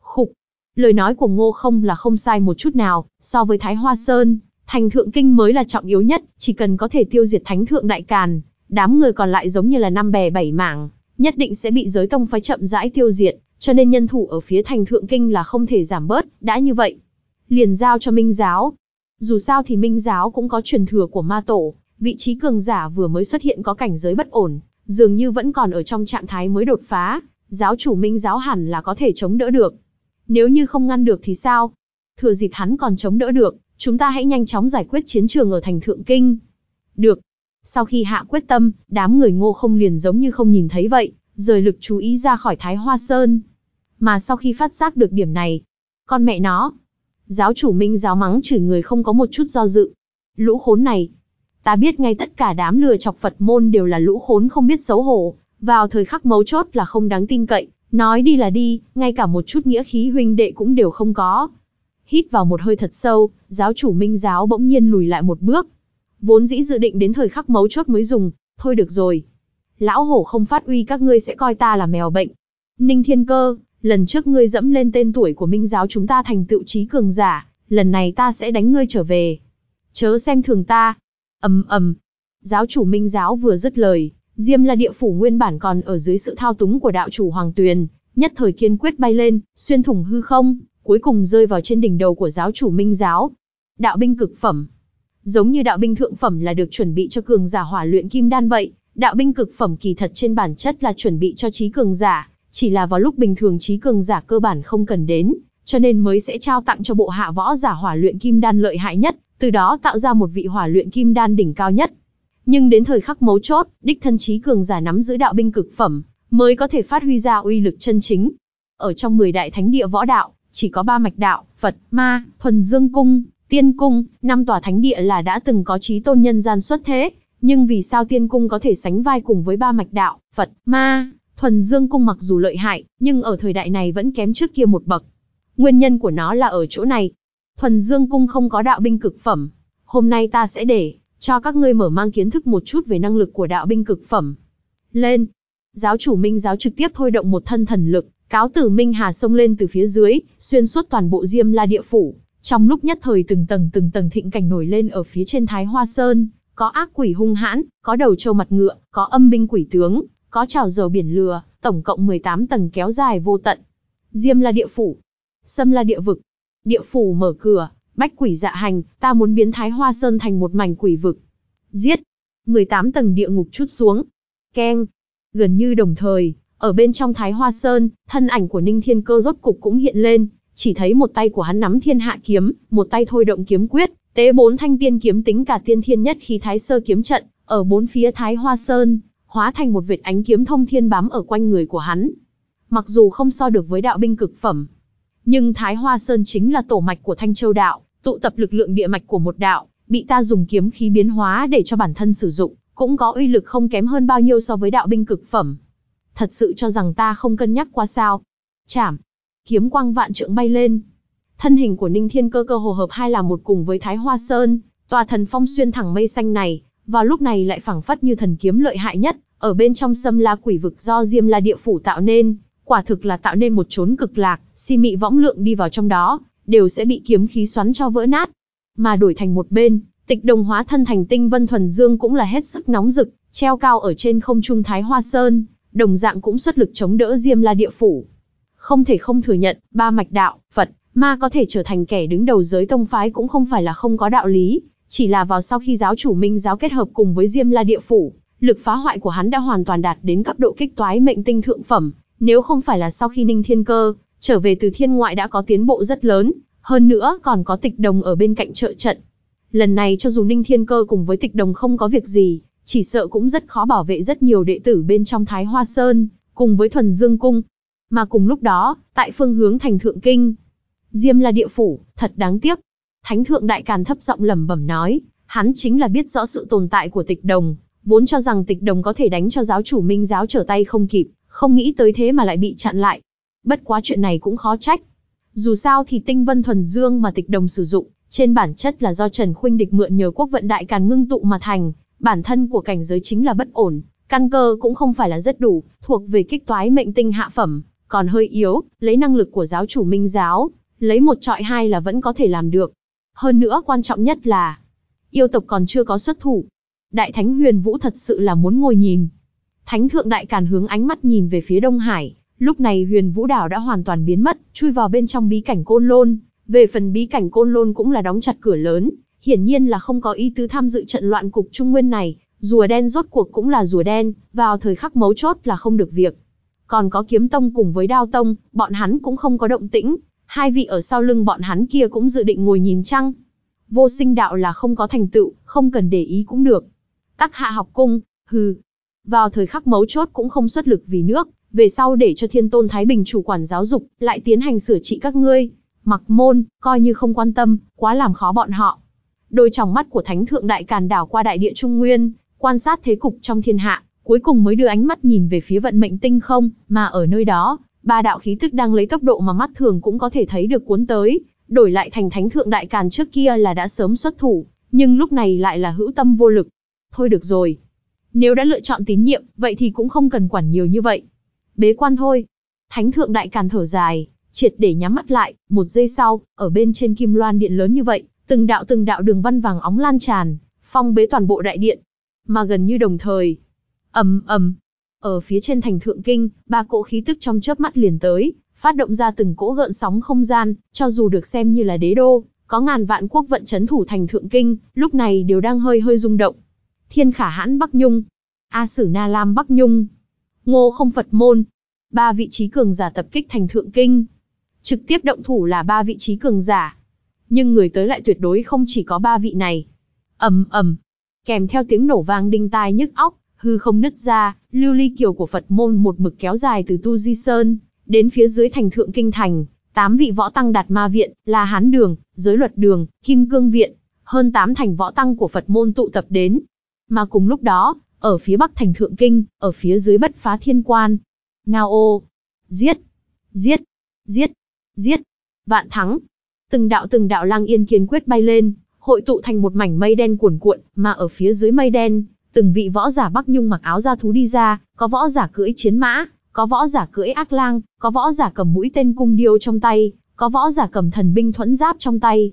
Khục, lời nói của Ngô không là không sai một chút nào, so với Thái Hoa Sơn, thành Thượng Kinh mới là trọng yếu nhất, chỉ cần có thể tiêu diệt Thánh Thượng Đại Càn, đám người còn lại giống như là năm bè bảy mảng, nhất định sẽ bị giới tông phái chậm rãi tiêu diệt, cho nên nhân thủ ở phía thành thượng kinh là không thể giảm bớt, đã như vậy. Liền giao cho Minh giáo. Dù sao thì Minh giáo cũng có truyền thừa của ma tổ, vị trí cường giả vừa mới xuất hiện có cảnh giới bất ổn, dường như vẫn còn ở trong trạng thái mới đột phá, giáo chủ Minh giáo hẳn là có thể chống đỡ được. Nếu như không ngăn được thì sao? Thừa dịp hắn còn chống đỡ được, chúng ta hãy nhanh chóng giải quyết chiến trường ở thành thượng kinh. Được, sau khi hạ quyết tâm, đám người ngô không liền giống như không nhìn thấy vậy, rời lực chú ý ra khỏi Thái Hoa Sơn. Mà sau khi phát giác được điểm này, con mẹ nó, giáo chủ minh giáo mắng chửi người không có một chút do dự. Lũ khốn này, ta biết ngay tất cả đám lừa chọc Phật môn đều là lũ khốn không biết xấu hổ, vào thời khắc mấu chốt là không đáng tin cậy, nói đi là đi, ngay cả một chút nghĩa khí huynh đệ cũng đều không có. Hít vào một hơi thật sâu, giáo chủ minh giáo bỗng nhiên lùi lại một bước, vốn dĩ dự định đến thời khắc mấu chốt mới dùng, thôi được rồi. Lão hổ không phát uy các ngươi sẽ coi ta là mèo bệnh. Ninh Thiên Cơ, lần trước ngươi dẫm lên tên tuổi của minh giáo chúng ta thành tựu trí cường giả, lần này ta sẽ đánh ngươi trở về. Chớ xem thường ta. ầm ầm. Giáo chủ minh giáo vừa dứt lời, Diêm là địa phủ nguyên bản còn ở dưới sự thao túng của đạo chủ Hoàng Tuyền, nhất thời kiên quyết bay lên, xuyên thủng hư không, cuối cùng rơi vào trên đỉnh đầu của giáo chủ minh giáo. Đạo binh cực phẩm, Giống như đạo binh thượng phẩm là được chuẩn bị cho cường giả hỏa luyện kim đan vậy, đạo binh cực phẩm kỳ thật trên bản chất là chuẩn bị cho trí cường giả, chỉ là vào lúc bình thường trí cường giả cơ bản không cần đến, cho nên mới sẽ trao tặng cho bộ hạ võ giả hỏa luyện kim đan lợi hại nhất, từ đó tạo ra một vị hỏa luyện kim đan đỉnh cao nhất. Nhưng đến thời khắc mấu chốt, đích thân trí cường giả nắm giữ đạo binh cực phẩm, mới có thể phát huy ra uy lực chân chính. Ở trong 10 đại thánh địa võ đạo, chỉ có ba mạch đạo, Phật, Ma, Thuần Dương Cung, Tiên cung, năm tòa thánh địa là đã từng có trí tôn nhân gian xuất thế, nhưng vì sao tiên cung có thể sánh vai cùng với ba mạch đạo, Phật, Ma, thuần dương cung mặc dù lợi hại, nhưng ở thời đại này vẫn kém trước kia một bậc. Nguyên nhân của nó là ở chỗ này. Thuần dương cung không có đạo binh cực phẩm. Hôm nay ta sẽ để cho các ngươi mở mang kiến thức một chút về năng lực của đạo binh cực phẩm. Lên. Giáo chủ Minh giáo trực tiếp thôi động một thân thần lực, cáo tử Minh Hà xông lên từ phía dưới, xuyên suốt toàn bộ Diêm La địa phủ, trong lúc nhất thời từng tầng từng tầng thịnh cảnh nổi lên ở phía trên Thái Hoa Sơn, có ác quỷ hung hãn, có đầu trâu mặt ngựa, có âm binh quỷ tướng, có trào dầu biển lừa, tổng cộng 18 tầng kéo dài vô tận. Diêm là địa phủ, Sâm là địa vực. Địa phủ mở cửa, bách quỷ dạ hành, ta muốn biến Thái Hoa Sơn thành một mảnh quỷ vực. Giết! 18 tầng địa ngục chút xuống. Keng! Gần như đồng thời, ở bên trong Thái Hoa Sơn, thân ảnh của Ninh Thiên Cơ rốt cục cũng hiện lên, chỉ thấy một tay của hắn nắm thiên hạ kiếm, một tay thôi động kiếm quyết, tế bốn thanh tiên kiếm tính cả tiên thiên nhất khí thái sơ kiếm trận, ở bốn phía thái hoa sơn, hóa thành một vệt ánh kiếm thông thiên bám ở quanh người của hắn. Mặc dù không so được với đạo binh cực phẩm, nhưng thái hoa sơn chính là tổ mạch của thanh châu đạo, tụ tập lực lượng địa mạch của một đạo, bị ta dùng kiếm khí biến hóa để cho bản thân sử dụng, cũng có uy lực không kém hơn bao nhiêu so với đạo binh cực phẩm. Thật sự cho rằng ta không cân nhắc qua sao? Chảm, kiếm quang vạn trượng bay lên. Thân hình của Ninh Thiên Cơ cơ hồ hợp hai là một cùng với Thái Hoa Sơn, tòa thần phong xuyên thẳng mây xanh này, vào lúc này lại phảng phất như thần kiếm lợi hại nhất, ở bên trong Sâm La Quỷ vực do Diêm La địa phủ tạo nên, quả thực là tạo nên một chốn cực lạc, si mị võng lượng đi vào trong đó, đều sẽ bị kiếm khí xoắn cho vỡ nát. Mà đổi thành một bên, Tịch Đồng hóa thân thành Tinh Vân thuần dương cũng là hết sức nóng rực, treo cao ở trên không trung Thái Hoa Sơn, đồng dạng cũng xuất lực chống đỡ Diêm La địa phủ. Không thể không thừa nhận, ba mạch đạo, Phật, ma có thể trở thành kẻ đứng đầu giới tông phái cũng không phải là không có đạo lý, chỉ là vào sau khi giáo chủ Minh giáo kết hợp cùng với Diêm La địa phủ, lực phá hoại của hắn đã hoàn toàn đạt đến cấp độ kích toái mệnh tinh thượng phẩm, nếu không phải là sau khi Ninh Thiên Cơ trở về từ thiên ngoại đã có tiến bộ rất lớn, hơn nữa còn có Tịch Đồng ở bên cạnh trợ trận. Lần này cho dù Ninh Thiên Cơ cùng với Tịch Đồng không có việc gì, chỉ sợ cũng rất khó bảo vệ rất nhiều đệ tử bên trong Thái Hoa Sơn, cùng với Thuần Dương Cung, mà cùng lúc đó, tại phương hướng thành thượng kinh, Diêm là địa phủ, thật đáng tiếc. Thánh thượng đại càn thấp giọng lẩm bẩm nói, hắn chính là biết rõ sự tồn tại của tịch đồng, vốn cho rằng tịch đồng có thể đánh cho giáo chủ minh giáo trở tay không kịp, không nghĩ tới thế mà lại bị chặn lại. Bất quá chuyện này cũng khó trách. Dù sao thì tinh vân thuần dương mà tịch đồng sử dụng, trên bản chất là do Trần Khuynh Địch mượn nhờ quốc vận đại càn ngưng tụ mà thành, bản thân của cảnh giới chính là bất ổn, căn cơ cũng không phải là rất đủ, thuộc về kích toái mệnh tinh hạ phẩm, còn hơi yếu, lấy năng lực của giáo chủ minh giáo, lấy một trọi hai là vẫn có thể làm được. Hơn nữa quan trọng nhất là, yêu tộc còn chưa có xuất thủ. Đại Thánh Huyền Vũ thật sự là muốn ngồi nhìn. Thánh Thượng Đại Càn hướng ánh mắt nhìn về phía Đông Hải, lúc này Huyền Vũ Đảo đã hoàn toàn biến mất, chui vào bên trong bí cảnh Côn Lôn. Về phần bí cảnh Côn Lôn cũng là đóng chặt cửa lớn, hiển nhiên là không có ý tứ tham dự trận loạn cục Trung Nguyên này, rùa đen rốt cuộc cũng là rùa đen, vào thời khắc mấu chốt là không được việc. Còn có kiếm tông cùng với đao tông, bọn hắn cũng không có động tĩnh, hai vị ở sau lưng bọn hắn kia cũng dự định ngồi nhìn chăng? Vô sinh đạo là không có thành tựu, không cần để ý cũng được. Tắc hạ học cung, hừ. Vào thời khắc mấu chốt cũng không xuất lực vì nước, về sau để cho thiên tôn Thái Bình chủ quản giáo dục, lại tiến hành sửa trị các ngươi. Mặc môn, coi như không quan tâm, quá làm khó bọn họ. Đôi tròng mắt của thánh thượng đại càn đảo qua đại địa Trung Nguyên, quan sát thế cục trong thiên hạ, cuối cùng mới đưa ánh mắt nhìn về phía vận mệnh tinh không, mà ở nơi đó, ba đạo khí tức đang lấy tốc độ mà mắt thường cũng có thể thấy được cuốn tới, đổi lại thành thánh thượng đại càn trước kia là đã sớm xuất thủ, nhưng lúc này lại là hữu tâm vô lực. Thôi được rồi. Nếu đã lựa chọn tín nhiệm, vậy thì cũng không cần quản nhiều như vậy. Bế quan thôi. Thánh thượng đại càn thở dài, triệt để nhắm mắt lại, một giây sau, ở bên trên kim loan điện lớn như vậy, từng đạo từng đạo đường văn vàng óng lan tràn, phong bế toàn bộ đại điện. Mà gần như đồng thời, ầm ầm. Ở phía trên thành Thượng Kinh, ba cỗ khí tức trong chớp mắt liền tới, phát động ra từng cỗ gợn sóng không gian, cho dù được xem như là đế đô, có ngàn vạn quốc vận chấn thủ thành Thượng Kinh, lúc này đều đang hơi hơi rung động. Thiên Khả Hãn Bắc Nhung, A Sử Na Lam Bắc Nhung, Ngô Không Phật Môn, ba vị trí cường giả tập kích thành Thượng Kinh. Trực tiếp động thủ là ba vị trí cường giả. Nhưng người tới lại tuyệt đối không chỉ có ba vị này. Ầm ầm, kèm theo tiếng nổ vang đinh tai nhức óc, hư không nứt ra, lưu ly kiều của Phật môn một mực kéo dài từ Tu Di Sơn, đến phía dưới thành thượng kinh thành, tám vị võ tăng đạt ma viện, là hán đường, giới luật đường, kim cương viện, hơn tám thành võ tăng của Phật môn tụ tập đến. Mà cùng lúc đó, ở phía bắc thành thượng kinh, ở phía dưới bất phá thiên quan, ngao ô, giết, giết, giết, giết, vạn thắng. Từng đạo từng đạo lang yên kiên quyết bay lên, hội tụ thành một mảnh mây đen cuồn cuộn, mà ở phía dưới mây đen, Từng vị võ giả Bắc Nhung mặc áo da thú đi ra, có võ giả cưỡi chiến mã, có võ giả cưỡi ác lang, có võ giả cầm mũi tên cung điêu trong tay, có võ giả cầm thần binh thuẫn giáp trong tay.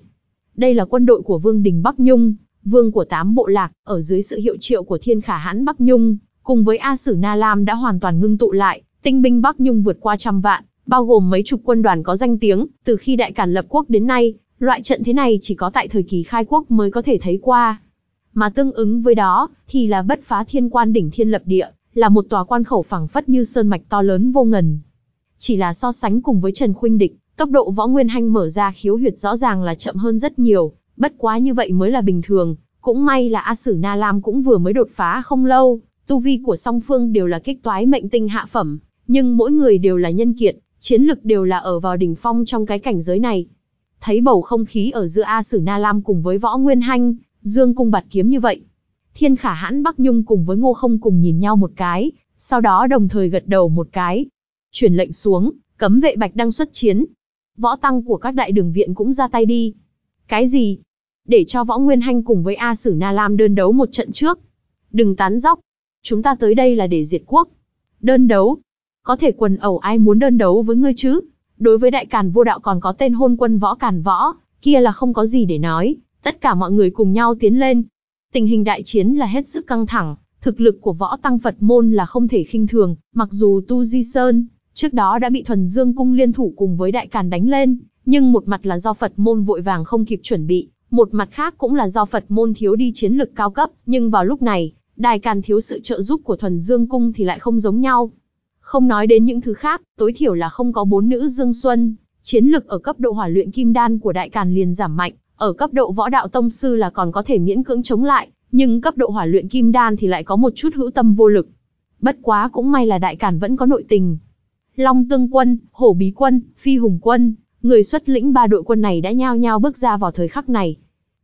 Đây là quân đội của Vương Đình Bắc Nhung, vương của tám bộ lạc, ở dưới sự hiệu triệu của Thiên Khả Hãn Bắc Nhung, cùng với A Sử Na Lam đã hoàn toàn ngưng tụ lại, tinh binh Bắc Nhung vượt qua trăm vạn, bao gồm mấy chục quân đoàn có danh tiếng, từ khi đại cản lập quốc đến nay, loại trận thế này chỉ có tại thời kỳ khai quốc mới có thể thấy qua mà tương ứng với đó thì là bất phá thiên quan đỉnh thiên lập địa, là một tòa quan khẩu phẳng phất như sơn mạch to lớn vô ngần. Chỉ là so sánh cùng với Trần Khuynh Địch, tốc độ Võ Nguyên Hanh mở ra khiếu huyệt rõ ràng là chậm hơn rất nhiều, bất quá như vậy mới là bình thường, cũng may là A Sử Na Lam cũng vừa mới đột phá không lâu, tu vi của song phương đều là kích toái mệnh tinh hạ phẩm, nhưng mỗi người đều là nhân kiệt, chiến lực đều là ở vào đỉnh phong trong cái cảnh giới này. Thấy bầu không khí ở giữa A Sử Na Lam cùng với Võ Nguyên Hanh, dương cung bạt kiếm như vậy. Thiên khả hãn Bắc Nhung cùng với ngô không cùng nhìn nhau một cái, sau đó đồng thời gật đầu một cái. Chuyển lệnh xuống, cấm vệ bạch đăng xuất chiến. Võ tăng của các đại đường viện cũng ra tay đi. Cái gì? Để cho võ nguyên hanh cùng với A Sử Na Lam đơn đấu một trận trước. Đừng tán dóc. Chúng ta tới đây là để diệt quốc. Đơn đấu. Có thể quần ẩu ai muốn đơn đấu với ngươi chứ? Đối với đại càn vô đạo còn có tên hôn quân võ càn võ, kia là không có gì để nói, Tất cả mọi người cùng nhau tiến lên. Tình hình đại chiến là hết sức căng thẳng, thực lực của võ tăng Phật môn là không thể khinh thường, mặc dù Tu Di Sơn trước đó đã bị thuần dương cung liên thủ cùng với đại càn đánh lên, nhưng một mặt là do Phật môn vội vàng không kịp chuẩn bị, một mặt khác cũng là do Phật môn thiếu đi chiến lực cao cấp, nhưng vào lúc này, đại càn thiếu sự trợ giúp của thuần dương cung thì lại không giống nhau. Không nói đến những thứ khác, tối thiểu là không có bốn nữ Dương Xuân, chiến lực ở cấp độ hỏa luyện kim đan của đại càn liền giảm mạnh, ở cấp độ võ đạo tông sư là còn có thể miễn cưỡng chống lại, nhưng cấp độ hỏa luyện kim đan thì lại có một chút hữu tâm vô lực. Bất quá cũng may là đại cản vẫn có nội tình. Long Tương Quân, Hổ Bí Quân, Phi Hùng Quân, người xuất lĩnh ba đội quân này đã nhao nhao bước ra vào thời khắc này.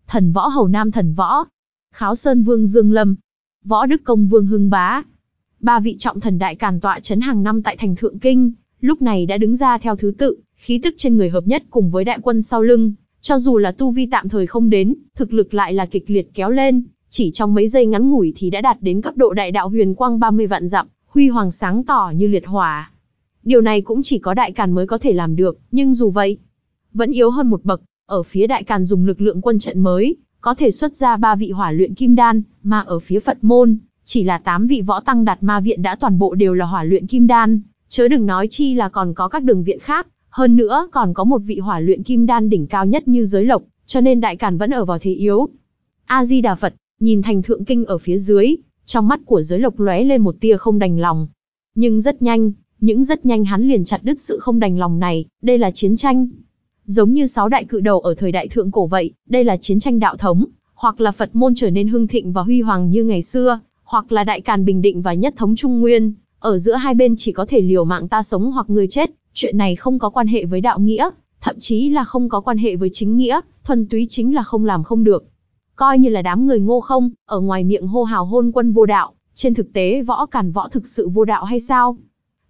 Thần võ Hầu Nam thần võ, Kháo Sơn Vương Dương Lâm, Võ Đức Công Vương Hưng Bá. Ba vị trọng thần đại càn tọa chấn hàng năm tại thành Thượng Kinh, lúc này đã đứng ra theo thứ tự, khí tức trên người hợp nhất cùng với đại quân sau lưng, cho dù là tu vi tạm thời không đến, thực lực lại là kịch liệt kéo lên, chỉ trong mấy giây ngắn ngủi thì đã đạt đến cấp độ đại đạo huyền quang 30 vạn dặm, huy hoàng sáng tỏ như liệt hỏa. Điều này cũng chỉ có đại càn mới có thể làm được, nhưng dù vậy, vẫn yếu hơn một bậc, ở phía đại càn dùng lực lượng quân trận mới, có thể xuất ra ba vị hỏa luyện kim đan, mà ở phía Phật môn, chỉ là tám vị võ tăng đạt ma viện đã toàn bộ đều là hỏa luyện kim đan, chớ đừng nói chi là còn có các đường viện khác. Hơn nữa còn có một vị hỏa luyện kim đan đỉnh cao nhất như giới lộc, cho nên đại càn vẫn ở vào thế yếu. A-di-đà Phật, nhìn thành thượng kinh ở phía dưới, trong mắt của giới lộc lóe lên một tia không đành lòng. Nhưng rất nhanh, những rất nhanh hắn liền chặt đứt sự không đành lòng này, đây là chiến tranh. Giống như sáu đại cự đầu ở thời đại thượng cổ vậy, đây là chiến tranh đạo thống, hoặc là Phật môn trở nên hưng thịnh và huy hoàng như ngày xưa, hoặc là đại càn bình định và nhất thống trung nguyên, ở giữa hai bên chỉ có thể liều mạng ta sống hoặc người chết, Chuyện này không có quan hệ với đạo nghĩa, thậm chí là không có quan hệ với chính nghĩa, thuần túy chính là không làm không được. Coi như là đám người ngô không, ở ngoài miệng hô hào hôn quân vô đạo, trên thực tế võ cản võ thực sự vô đạo hay sao?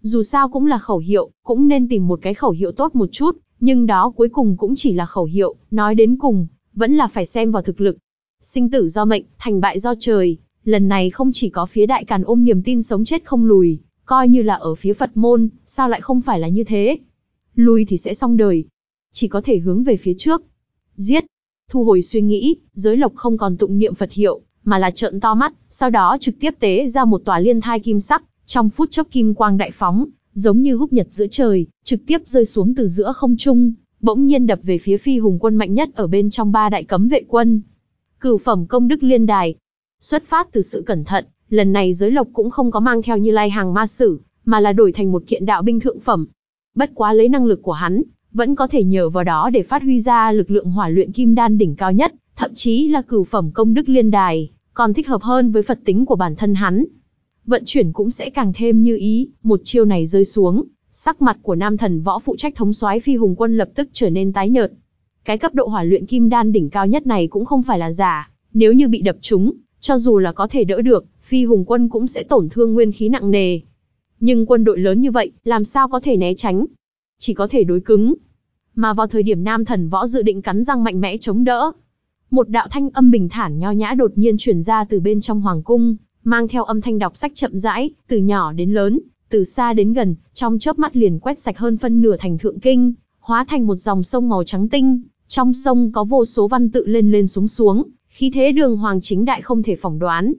Dù sao cũng là khẩu hiệu, cũng nên tìm một cái khẩu hiệu tốt một chút, nhưng đó cuối cùng cũng chỉ là khẩu hiệu, nói đến cùng, vẫn là phải xem vào thực lực. Sinh tử do mệnh, thành bại do trời, lần này không chỉ có phía đại càn ôm niềm tin sống chết không lùi, Coi như là ở phía Phật môn, sao lại không phải là như thế? Lùi thì sẽ xong đời. Chỉ có thể hướng về phía trước. Giết. Thu hồi suy nghĩ, giới lộc không còn tụng niệm Phật hiệu, mà là trợn to mắt, sau đó trực tiếp tế ra một tòa liên thai kim sắc, trong phút chốc kim quang đại phóng, giống như húc nhật giữa trời, trực tiếp rơi xuống từ giữa không trung, bỗng nhiên đập về phía phi hùng quân mạnh nhất ở bên trong ba đại cấm vệ quân. Cửu phẩm công đức liên đài, xuất phát từ sự cẩn thận, lần này giới lộc cũng không có mang theo như lai hàng ma sử, mà là đổi thành một kiện đạo binh thượng phẩm. Bất quá lấy năng lực của hắn, vẫn có thể nhờ vào đó để phát huy ra lực lượng hỏa luyện kim đan đỉnh cao nhất, thậm chí là cửu phẩm công đức liên đài, còn thích hợp hơn với Phật tính của bản thân hắn. Vận chuyển cũng sẽ càng thêm như ý, một chiêu này rơi xuống, sắc mặt của nam thần võ phụ trách thống soái phi hùng quân lập tức trở nên tái nhợt. Cái cấp độ hỏa luyện kim đan đỉnh cao nhất này cũng không phải là giả, nếu như bị đập trúng, cho dù là có thể đỡ được, phi hùng quân cũng sẽ tổn thương nguyên khí nặng nề. Nhưng quân đội lớn như vậy, làm sao có thể né tránh? Chỉ có thể đối cứng. Mà vào thời điểm nam thần võ dự định cắn răng mạnh mẽ chống đỡ. Một đạo thanh âm bình thản nho nhã đột nhiên truyền ra từ bên trong hoàng cung, mang theo âm thanh đọc sách chậm rãi, từ nhỏ đến lớn, từ xa đến gần, trong chớp mắt liền quét sạch hơn phân nửa thành thượng kinh, hóa thành một dòng sông màu trắng tinh, trong sông có vô số văn tự lên lên xuống xuống, khí thế đường hoàng chính đại không thể phỏng đoán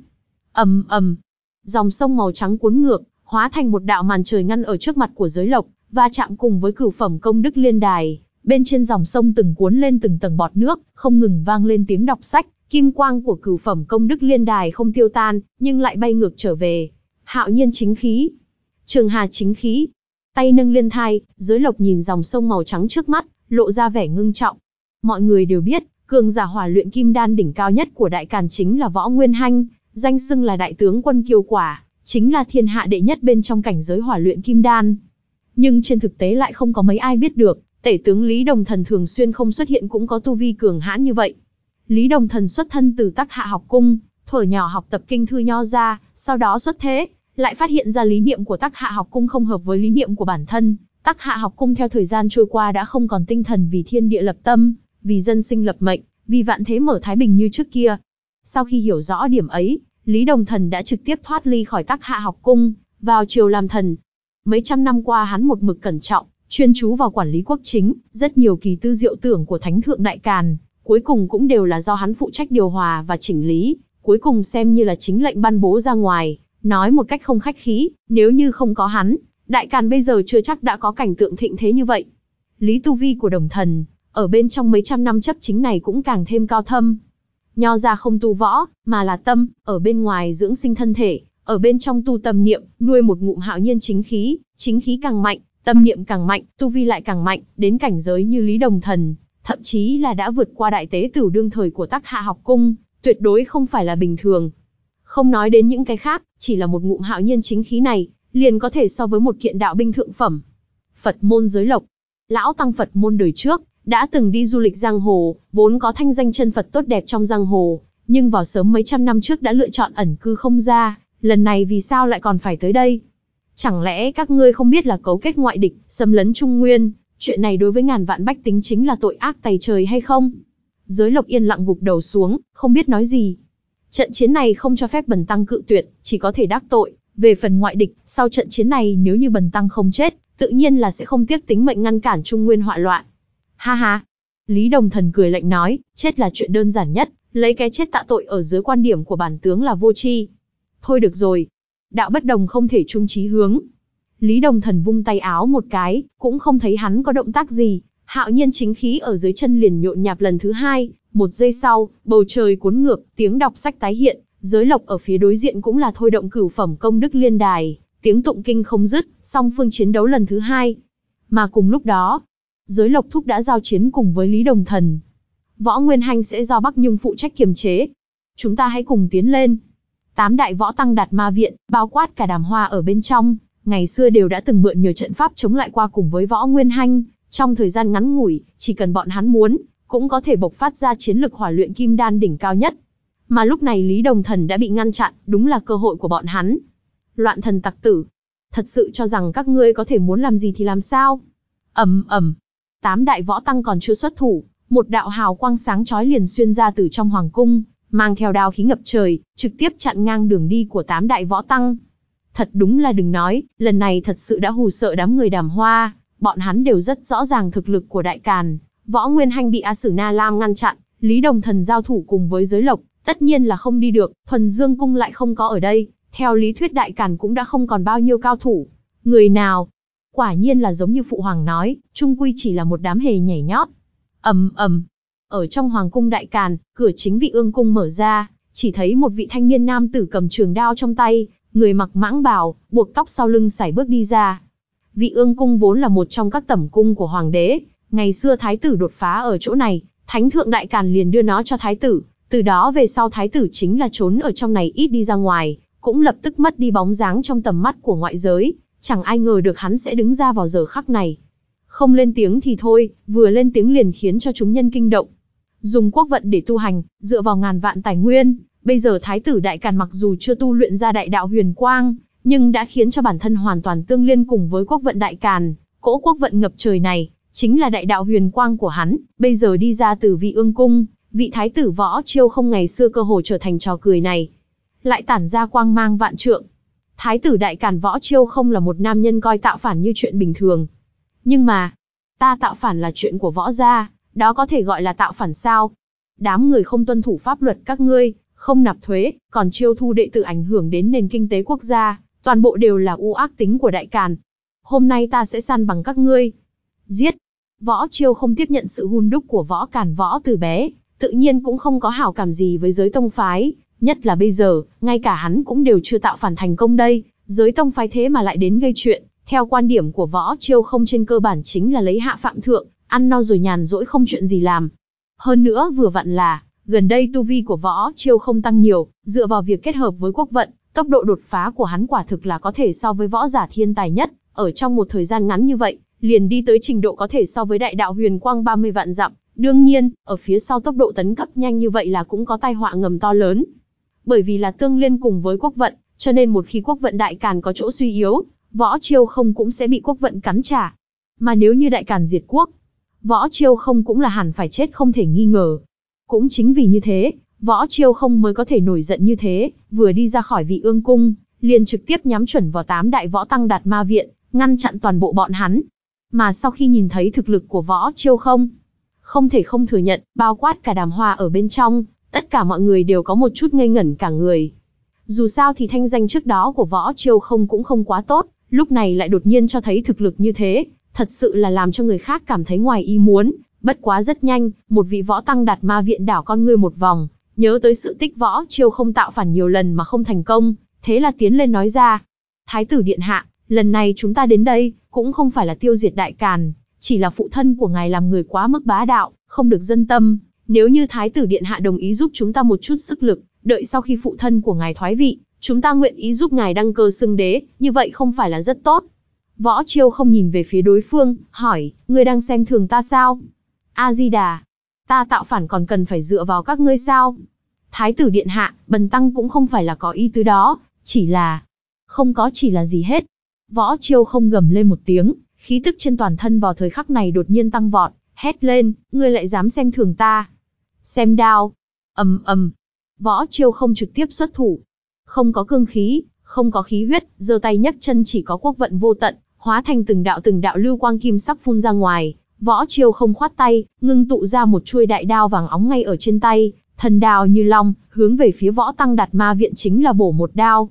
ầm ầm, dòng sông màu trắng cuốn ngược, hóa thành một đạo màn trời ngăn ở trước mặt của giới lộc, và chạm cùng với cửu phẩm công đức liên đài. Bên trên dòng sông từng cuốn lên từng tầng bọt nước, không ngừng vang lên tiếng đọc sách, kim quang của cửu phẩm công đức liên đài không tiêu tan, nhưng lại bay ngược trở về. Hạo nhiên chính khí, trường hà chính khí, tay nâng liên thai, giới lộc nhìn dòng sông màu trắng trước mắt, lộ ra vẻ ngưng trọng. Mọi người đều biết, cường giả hỏa luyện kim đan đỉnh cao nhất của đại càn chính là võ nguyên hanh, danh xưng là đại tướng quân kiêu quả, chính là thiên hạ đệ nhất bên trong cảnh giới hỏa luyện kim đan. Nhưng trên thực tế lại không có mấy ai biết được, tể tướng Lý Đồng Thần thường xuyên không xuất hiện cũng có tu vi cường hãn như vậy. Lý Đồng Thần xuất thân từ Tắc Hạ học cung, thuở nhỏ học tập kinh thư nho ra, sau đó xuất thế, lại phát hiện ra lý niệm của Tắc Hạ học cung không hợp với lý niệm của bản thân, Tắc Hạ học cung theo thời gian trôi qua đã không còn tinh thần vì thiên địa lập tâm, vì dân sinh lập mệnh, vì vạn thế mở thái bình như trước kia, sau khi hiểu rõ điểm ấy, Lý Đồng Thần đã trực tiếp thoát ly khỏi tắc hạ học cung, vào triều làm thần. Mấy trăm năm qua hắn một mực cẩn trọng, chuyên chú vào quản lý quốc chính, rất nhiều kỳ tư diệu tưởng của Thánh Thượng Đại Càn, cuối cùng cũng đều là do hắn phụ trách điều hòa và chỉnh lý, cuối cùng xem như là chính lệnh ban bố ra ngoài, nói một cách không khách khí, nếu như không có hắn, Đại Càn bây giờ chưa chắc đã có cảnh tượng thịnh thế như vậy. Lý tu vi của đồng thần, ở bên trong mấy trăm năm chấp chính này cũng càng thêm cao thâm, Nho ra không tu võ, mà là tâm, ở bên ngoài dưỡng sinh thân thể, ở bên trong tu tâm niệm, nuôi một ngụm hạo nhiên chính khí, chính khí càng mạnh, tâm niệm càng mạnh, tu vi lại càng mạnh, đến cảnh giới như Lý Đồng Thần, thậm chí là đã vượt qua đại tế tử đương thời của Tắc Hạ học cung, tuyệt đối không phải là bình thường. Không nói đến những cái khác, chỉ là một ngụm hạo nhiên chính khí này, liền có thể so với một kiện đạo binh thượng phẩm. Phật môn giới lộc. Lão tăng Phật môn đời trước, đã từng đi du lịch giang hồ, vốn có thanh danh chân Phật tốt đẹp trong giang hồ, nhưng vào sớm mấy trăm năm trước đã lựa chọn ẩn cư không ra, lần này vì sao lại còn phải tới đây? Chẳng lẽ các ngươi không biết là cấu kết ngoại địch, xâm lấn Trung Nguyên, chuyện này đối với ngàn vạn bách tính chính là tội ác tày trời hay không? Giới lộc yên lặng gục đầu xuống, không biết nói gì. Trận chiến này không cho phép Bần Tăng cự tuyệt, chỉ có thể đắc tội. Về phần ngoại địch, sau trận chiến này nếu như Bần Tăng không chết, tự nhiên là sẽ không tiếc tính mệnh ngăn cản Trung Nguyên họa loạn. Ha ha. Lý Đồng Thần cười lạnh nói, chết là chuyện đơn giản nhất, lấy cái chết tạ tội ở dưới quan điểm của bản tướng là vô tri. Thôi được rồi. Đạo bất đồng không thể chung chí hướng. Lý Đồng Thần vung tay áo một cái, cũng không thấy hắn có động tác gì. Hạo nhiên chính khí ở dưới chân liền nhộn nhạp lần thứ hai, một giây sau, bầu trời cuốn ngược, tiếng đọc sách tái hiện, giới lộc ở phía đối diện cũng là thôi động cửu phẩm công đức liên đài, tiếng tụng kinh không dứt, song phương chiến đấu lần thứ hai. Mà cùng lúc đó, Giới Lộc Thúc đã giao chiến cùng với Lý Đồng Thần. Võ Nguyên Hanh sẽ do Bắc Nhung phụ trách kiềm chế. Chúng ta hãy cùng tiến lên. Tám đại võ tăng đạt ma viện, bao quát cả đàm hoa ở bên trong, ngày xưa đều đã từng mượn nhờ trận pháp chống lại qua cùng với Võ Nguyên Hanh. Trong thời gian ngắn ngủi, chỉ cần bọn hắn muốn, cũng có thể bộc phát ra chiến lực hỏa luyện kim đan đỉnh cao nhất. Mà lúc này Lý Đồng Thần đã bị ngăn chặn, đúng là cơ hội của bọn hắn. Loạn thần tặc tử, thật sự cho rằng các ngươi có thể muốn làm gì thì làm sao? Ầm ầm, Tám đại võ tăng còn chưa xuất thủ, một đạo hào quang sáng chói liền xuyên ra từ trong hoàng cung, mang theo đao khí ngập trời, trực tiếp chặn ngang đường đi của tám đại võ tăng. Thật đúng là đừng nói, lần này thật sự đã hù sợ đám người đàm hoa, bọn hắn đều rất rõ ràng thực lực của đại càn. Võ Nguyên Hanh bị A Sử Na Lam ngăn chặn, Lý Đồng Thần giao thủ cùng với giới lộc, tất nhiên là không đi được, thuần dương cung lại không có ở đây, theo lý thuyết đại càn cũng đã không còn bao nhiêu cao thủ. Người nào, Quả nhiên là giống như phụ hoàng nói, trung quy chỉ là một đám hề nhảy nhót. ầm ầm, ở trong hoàng cung đại càn, cửa chính vị ương cung mở ra, chỉ thấy một vị thanh niên nam tử cầm trường đao trong tay, người mặc mãng bào, buộc tóc sau lưng sải bước đi ra. Vị ương cung vốn là một trong các tẩm cung của hoàng đế, ngày xưa thái tử đột phá ở chỗ này, thánh thượng đại càn liền đưa nó cho thái tử, từ đó về sau thái tử chính là trốn ở trong này ít đi ra ngoài, cũng lập tức mất đi bóng dáng trong tầm mắt của ngoại giới, chẳng ai ngờ được hắn sẽ đứng ra vào giờ khắc này. Không lên tiếng thì thôi, vừa lên tiếng liền khiến cho chúng nhân kinh động. Dùng quốc vận để tu hành, dựa vào ngàn vạn tài nguyên, bây giờ Thái tử Đại Càn mặc dù chưa tu luyện ra đại đạo huyền quang, nhưng đã khiến cho bản thân hoàn toàn tương liên cùng với quốc vận Đại Càn, cỗ quốc vận ngập trời này, chính là đại đạo huyền quang của hắn, bây giờ đi ra từ vị ương cung, vị thái tử võ chiêu không ngày xưa cơ hồ trở thành trò cười này. Lại tản ra quang mang vạn trượng, Thái tử đại cản võ chiêu không là một nam nhân coi tạo phản như chuyện bình thường. Nhưng mà, ta tạo phản là chuyện của võ gia, đó có thể gọi là tạo phản sao? Đám người không tuân thủ pháp luật các ngươi, không nạp thuế, còn chiêu thu đệ tử ảnh hưởng đến nền kinh tế quốc gia, toàn bộ đều là u ác tính của đại càn. Hôm nay ta sẽ săn bằng các ngươi. Giết! Võ chiêu không tiếp nhận sự hun đúc của võ càn võ từ bé, tự nhiên cũng không có hảo cảm gì với giới tông phái, Nhất là bây giờ, ngay cả hắn cũng đều chưa tạo phản thành công đây, giới tông phái thế mà lại đến gây chuyện. Theo quan điểm của võ chiêu không trên cơ bản chính là lấy hạ phạm thượng, ăn no rồi nhàn rỗi không chuyện gì làm. Hơn nữa vừa vặn là, gần đây tu vi của võ chiêu không tăng nhiều, dựa vào việc kết hợp với quốc vận, tốc độ đột phá của hắn quả thực là có thể so với võ giả thiên tài nhất, ở trong một thời gian ngắn như vậy, liền đi tới trình độ có thể so với đại đạo huyền quang 30 vạn dặm. Đương nhiên, ở phía sau tốc độ tấn cấp nhanh như vậy là cũng có tai họa ngầm to lớn, bởi vì là tương liên cùng với quốc vận, cho nên một khi quốc vận đại càn có chỗ suy yếu, võ chiêu không cũng sẽ bị quốc vận cắn trả. Mà nếu như đại càn diệt quốc, võ chiêu không cũng là hẳn phải chết không thể nghi ngờ. Cũng chính vì như thế, võ chiêu không mới có thể nổi giận như thế, vừa đi ra khỏi vị ương cung, liền trực tiếp nhắm chuẩn vào tám đại võ tăng đạt ma viện, ngăn chặn toàn bộ bọn hắn. Mà sau khi nhìn thấy thực lực của võ chiêu không, không thể không thừa nhận, bao quát cả đàm hoa ở bên trong, tất cả mọi người đều có một chút ngây ngẩn cả người. Dù sao thì thanh danh trước đó của võ triều không cũng không quá tốt, lúc này lại đột nhiên cho thấy thực lực như thế, thật sự là làm cho người khác cảm thấy ngoài ý muốn. Bất quá rất nhanh, một vị võ tăng đặt ma viện đảo con ngươi một vòng, nhớ tới sự tích võ triều không tạo phản nhiều lần mà không thành công, thế là tiến lên nói ra. Thái tử điện hạ, lần này chúng ta đến đây, cũng không phải là tiêu diệt đại càn, chỉ là phụ thân của ngài làm người quá mức bá đạo, không được dân tâm, nếu như Thái tử Điện Hạ đồng ý giúp chúng ta một chút sức lực, đợi sau khi phụ thân của ngài thoái vị, chúng ta nguyện ý giúp ngài đăng cơ xưng đế, như vậy không phải là rất tốt. Võ Chiêu không nhìn về phía đối phương, hỏi, ngươi đang xem thường ta sao? A-di-đà, ta tạo phản còn cần phải dựa vào các ngươi sao? Thái tử Điện Hạ, Bần Tăng cũng không phải là có ý tứ đó, chỉ là... Không có chỉ là gì hết. Võ Chiêu không gầm lên một tiếng, khí tức trên toàn thân vào thời khắc này đột nhiên tăng vọt, hét lên, ngươi lại dám xem thường ta xem đao, ầm ầm. Võ chiêu không trực tiếp xuất thủ, không có cương khí, không có khí huyết, giơ tay nhấc chân chỉ có quốc vận vô tận, hóa thành từng đạo từng đạo lưu quang kim sắc phun ra ngoài. Võ chiêu không khoát tay, ngưng tụ ra một chuôi đại đao vàng óng ngay ở trên tay, thần đao như long, hướng về phía võ tăng đạt ma viện chính là bổ một đao,